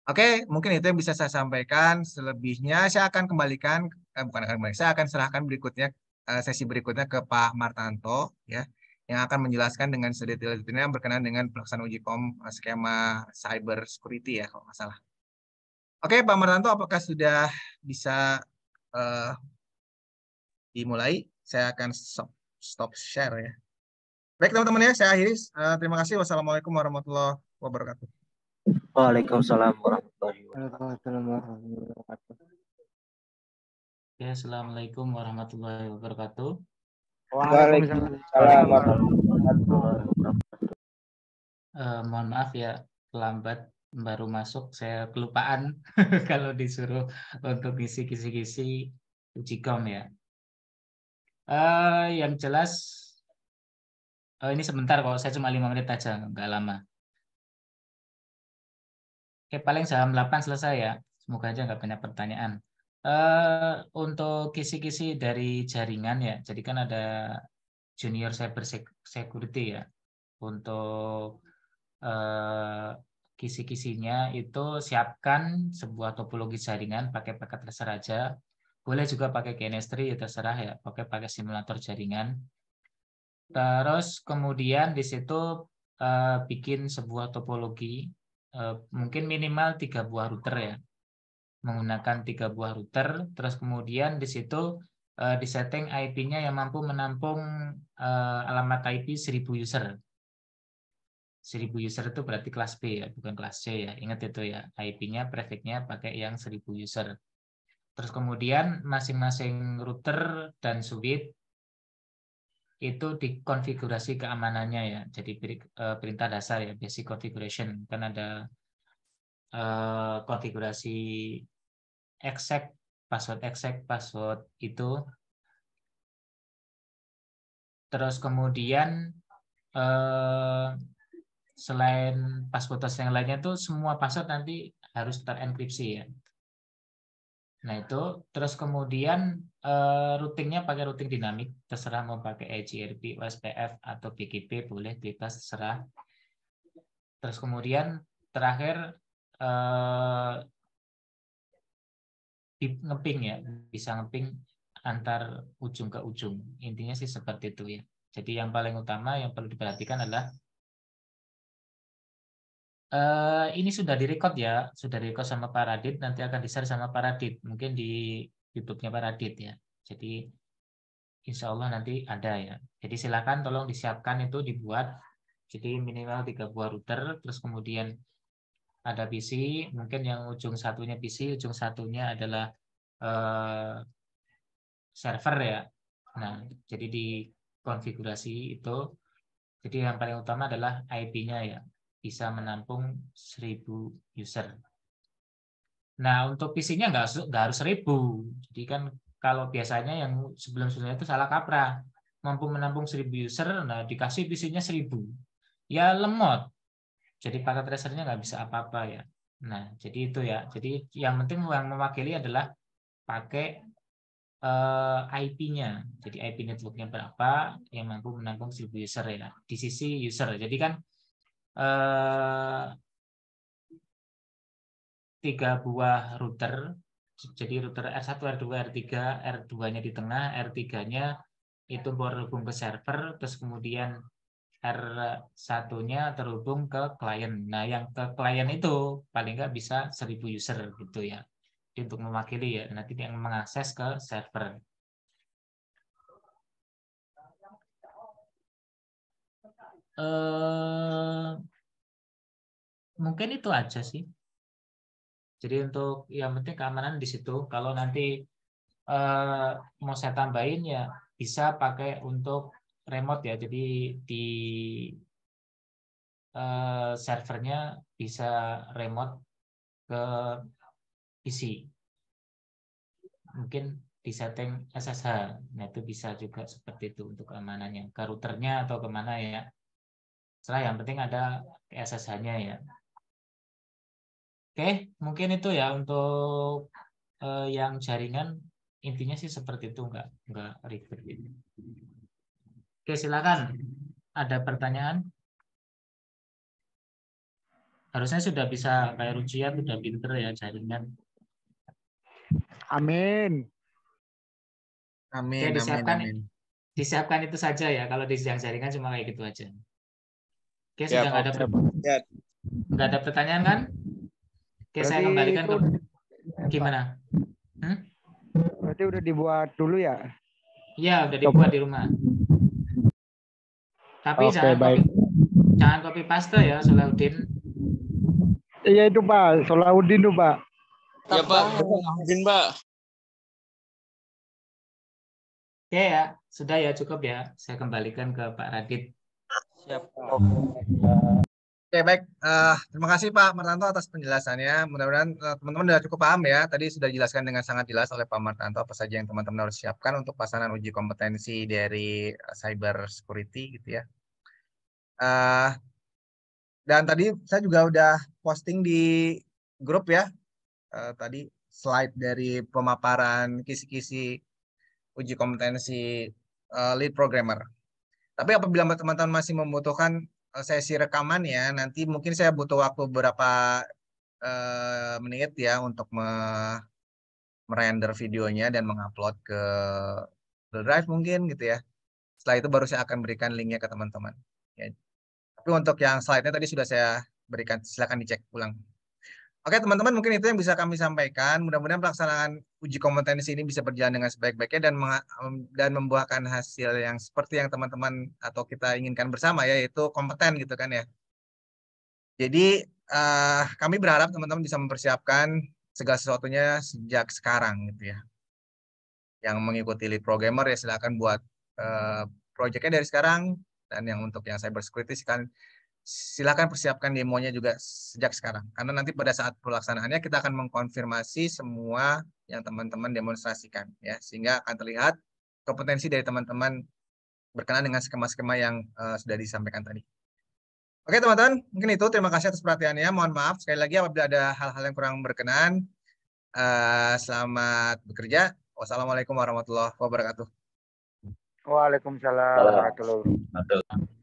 Oke, mungkin itu yang bisa saya sampaikan. Selebihnya saya akan kembalikan, eh, bukan akan kembali, saya akan serahkan berikutnya eh, sesi berikutnya ke Pak Martanto, ya, yang akan menjelaskan dengan sedetail-detailnya berkenaan dengan pelaksanaan uji kom eh, skema cyber security ya, kalau nggak salah. Oke, Pak Martanto, apakah sudah bisa eh, dimulai? Saya akan stop, stop share ya. Baik teman-teman ya, saya akhiri. Eh, terima kasih. Wassalamualaikum warahmatullahi wabarakatuh. Waalaikumsalam warahmatullahi wabarakatuh. Ya, assalamualaikum warahmatullahi wabarakatuh. Waalaikumsalam warahmatullahi wabarakatuh. Eh, uh, mohon maaf ya, lambat baru masuk. Saya kelupaan [laughs] kalau disuruh untuk ngisi kisi-kisi ujikom ya. Uh, yang jelas, oh, ini sebentar kok, saya cuma lima menit aja, nggak lama. Oke, paling jam 8 selesai ya. Semoga aja nggak banyak pertanyaan. Uh, untuk kisi-kisi dari jaringan ya, jadi kan ada junior cyber security ya. Untuk uh, kisi-kisinya itu siapkan sebuah topologi jaringan pakai paket dasar aja. Boleh juga pakai chemistry, ya terserah ya, pakai pakai simulator jaringan. Terus kemudian di situ uh, bikin sebuah topologi Eh, mungkin minimal tiga buah router ya menggunakan tiga buah router terus kemudian di situ uh, eh, disetting IP-nya yang mampu menampung eh, alamat IP 1000 user 1000 user itu berarti kelas B ya bukan kelas C ya ingat itu ya IP-nya prefixnya pakai yang 1000 user terus kemudian masing-masing router dan switch itu dikonfigurasi keamanannya ya. Jadi eh, perintah dasar ya, basic configuration. Kan ada eh, konfigurasi exec, password exec, password itu. Terus kemudian eh, selain password yang lainnya tuh semua password nanti harus terenkripsi ya. Nah itu, terus kemudian uh, routingnya pakai routing dinamik, terserah mau pakai EGRP, USPF, atau BGP boleh bebas, terserah. Terus kemudian terakhir uh, ngeping ya, bisa ngeping antar ujung ke ujung. Intinya sih seperti itu ya. Jadi yang paling utama yang perlu diperhatikan adalah Eh, ini sudah direcord ya, sudah direcord sama Pak Radit. nanti akan di-share sama Radit, mungkin di YouTube-nya Pak Radit ya. Jadi insya Allah nanti ada ya. Jadi silakan tolong disiapkan itu dibuat, jadi minimal tiga buah router, terus kemudian ada PC, mungkin yang ujung satunya PC, ujung satunya adalah uh, server ya. Nah, jadi di konfigurasi itu, jadi yang paling utama adalah IP-nya ya, bisa menampung 1000 user. Nah, untuk PC-nya nggak, harus 1000. Jadi kan kalau biasanya yang sebelum-sebelumnya itu salah kaprah. Mampu menampung 1000 user, nah dikasih PC-nya 1000. Ya lemot. Jadi paket nya nggak bisa apa-apa ya. Nah, jadi itu ya. Jadi yang penting yang mewakili adalah pakai eh, IP-nya. Jadi IP networknya berapa yang mampu menampung 1000 user ya di sisi user. Jadi kan Eh, tiga buah router. Jadi router R1, R2, R3, R2-nya di tengah, R3-nya itu berhubung ke server, terus kemudian R1-nya terhubung ke klien. Nah, yang ke klien itu paling nggak bisa 1000 user gitu ya. Jadi untuk mewakili ya, nanti yang mengakses ke server. eh, mungkin itu aja sih. Jadi untuk yang penting keamanan di situ. Kalau nanti eh, mau saya tambahin ya bisa pakai untuk remote ya. Jadi di eh, servernya bisa remote ke PC. Mungkin di setting SSH. Nah, itu bisa juga seperti itu untuk keamanannya. Ke routernya atau kemana ya. Setelah yang penting ada SSH-nya ya. Oke, mungkin itu ya untuk eh, yang jaringan intinya sih seperti itu enggak enggak ribet gitu. Oke, silakan. Ada pertanyaan? Harusnya sudah bisa kayak Rujian sudah pinter ya jaringan. Amin. Amin. Oke, disiapkan, amin, amin. disiapkan itu saja ya. Kalau di jaringan cuma kayak gitu aja. Oke, ya, sudah nggak ada pertanyaan. nggak ada pertanyaan kan? Oke, Berarti saya kembalikan ke gimana? Hmm? Berarti udah dibuat dulu ya? Iya, udah dibuat di rumah. Tapi okay, jangan baik. Copy, jangan copy paste ya, Solahuddin. Iya itu Pak, Solahuddin tuh Pak. Iya Pak, Solahuddin Pak. Oke ya, sudah ya cukup ya. Saya kembalikan ke Pak Radit. Siap. Oke baik, uh, terima kasih Pak Martanto atas penjelasannya. Mudah-mudahan uh, teman-teman sudah cukup paham ya. Tadi sudah dijelaskan dengan sangat jelas oleh Pak Martanto apa saja yang teman-teman harus siapkan untuk pasangan uji kompetensi dari cyber security gitu ya. Uh, dan tadi saya juga udah posting di grup ya. Uh, tadi slide dari pemaparan kisi-kisi uji kompetensi uh, lead programmer. Tapi apabila teman-teman masih membutuhkan eh, sesi rekaman ya, nanti mungkin saya butuh waktu beberapa uh, menit ya untuk me merender videonya dan mengupload ke Google Drive mungkin gitu ya. Setelah itu baru saya akan berikan linknya ke teman-teman. Ya. Tapi untuk yang slide-nya tadi sudah saya berikan, silakan dicek ulang. Oke teman-teman mungkin itu yang bisa kami sampaikan. Mudah-mudahan pelaksanaan uji kompetensi ini bisa berjalan dengan sebaik-baiknya dan dan membuahkan hasil yang seperti yang teman-teman atau kita inginkan bersama ya yaitu kompeten gitu kan ya. Jadi uh, kami berharap teman-teman bisa mempersiapkan segala sesuatunya sejak sekarang gitu ya. Yang mengikuti lead programmer ya silakan buat uh, eh, proyeknya dari sekarang dan yang untuk yang cyber security kan silakan persiapkan demonya juga sejak sekarang. Karena nanti pada saat pelaksanaannya kita akan mengkonfirmasi semua yang teman-teman demonstrasikan ya sehingga akan terlihat kompetensi dari teman-teman berkenaan dengan skema-skema yang uh, sudah disampaikan tadi. Oke teman-teman, mungkin itu. Terima kasih atas perhatiannya. Mohon maaf sekali lagi apabila ada hal-hal yang kurang berkenan. Uh, selamat bekerja. Wassalamualaikum warahmatullahi wabarakatuh. Waalaikumsalam warahmatullahi wabarakatuh.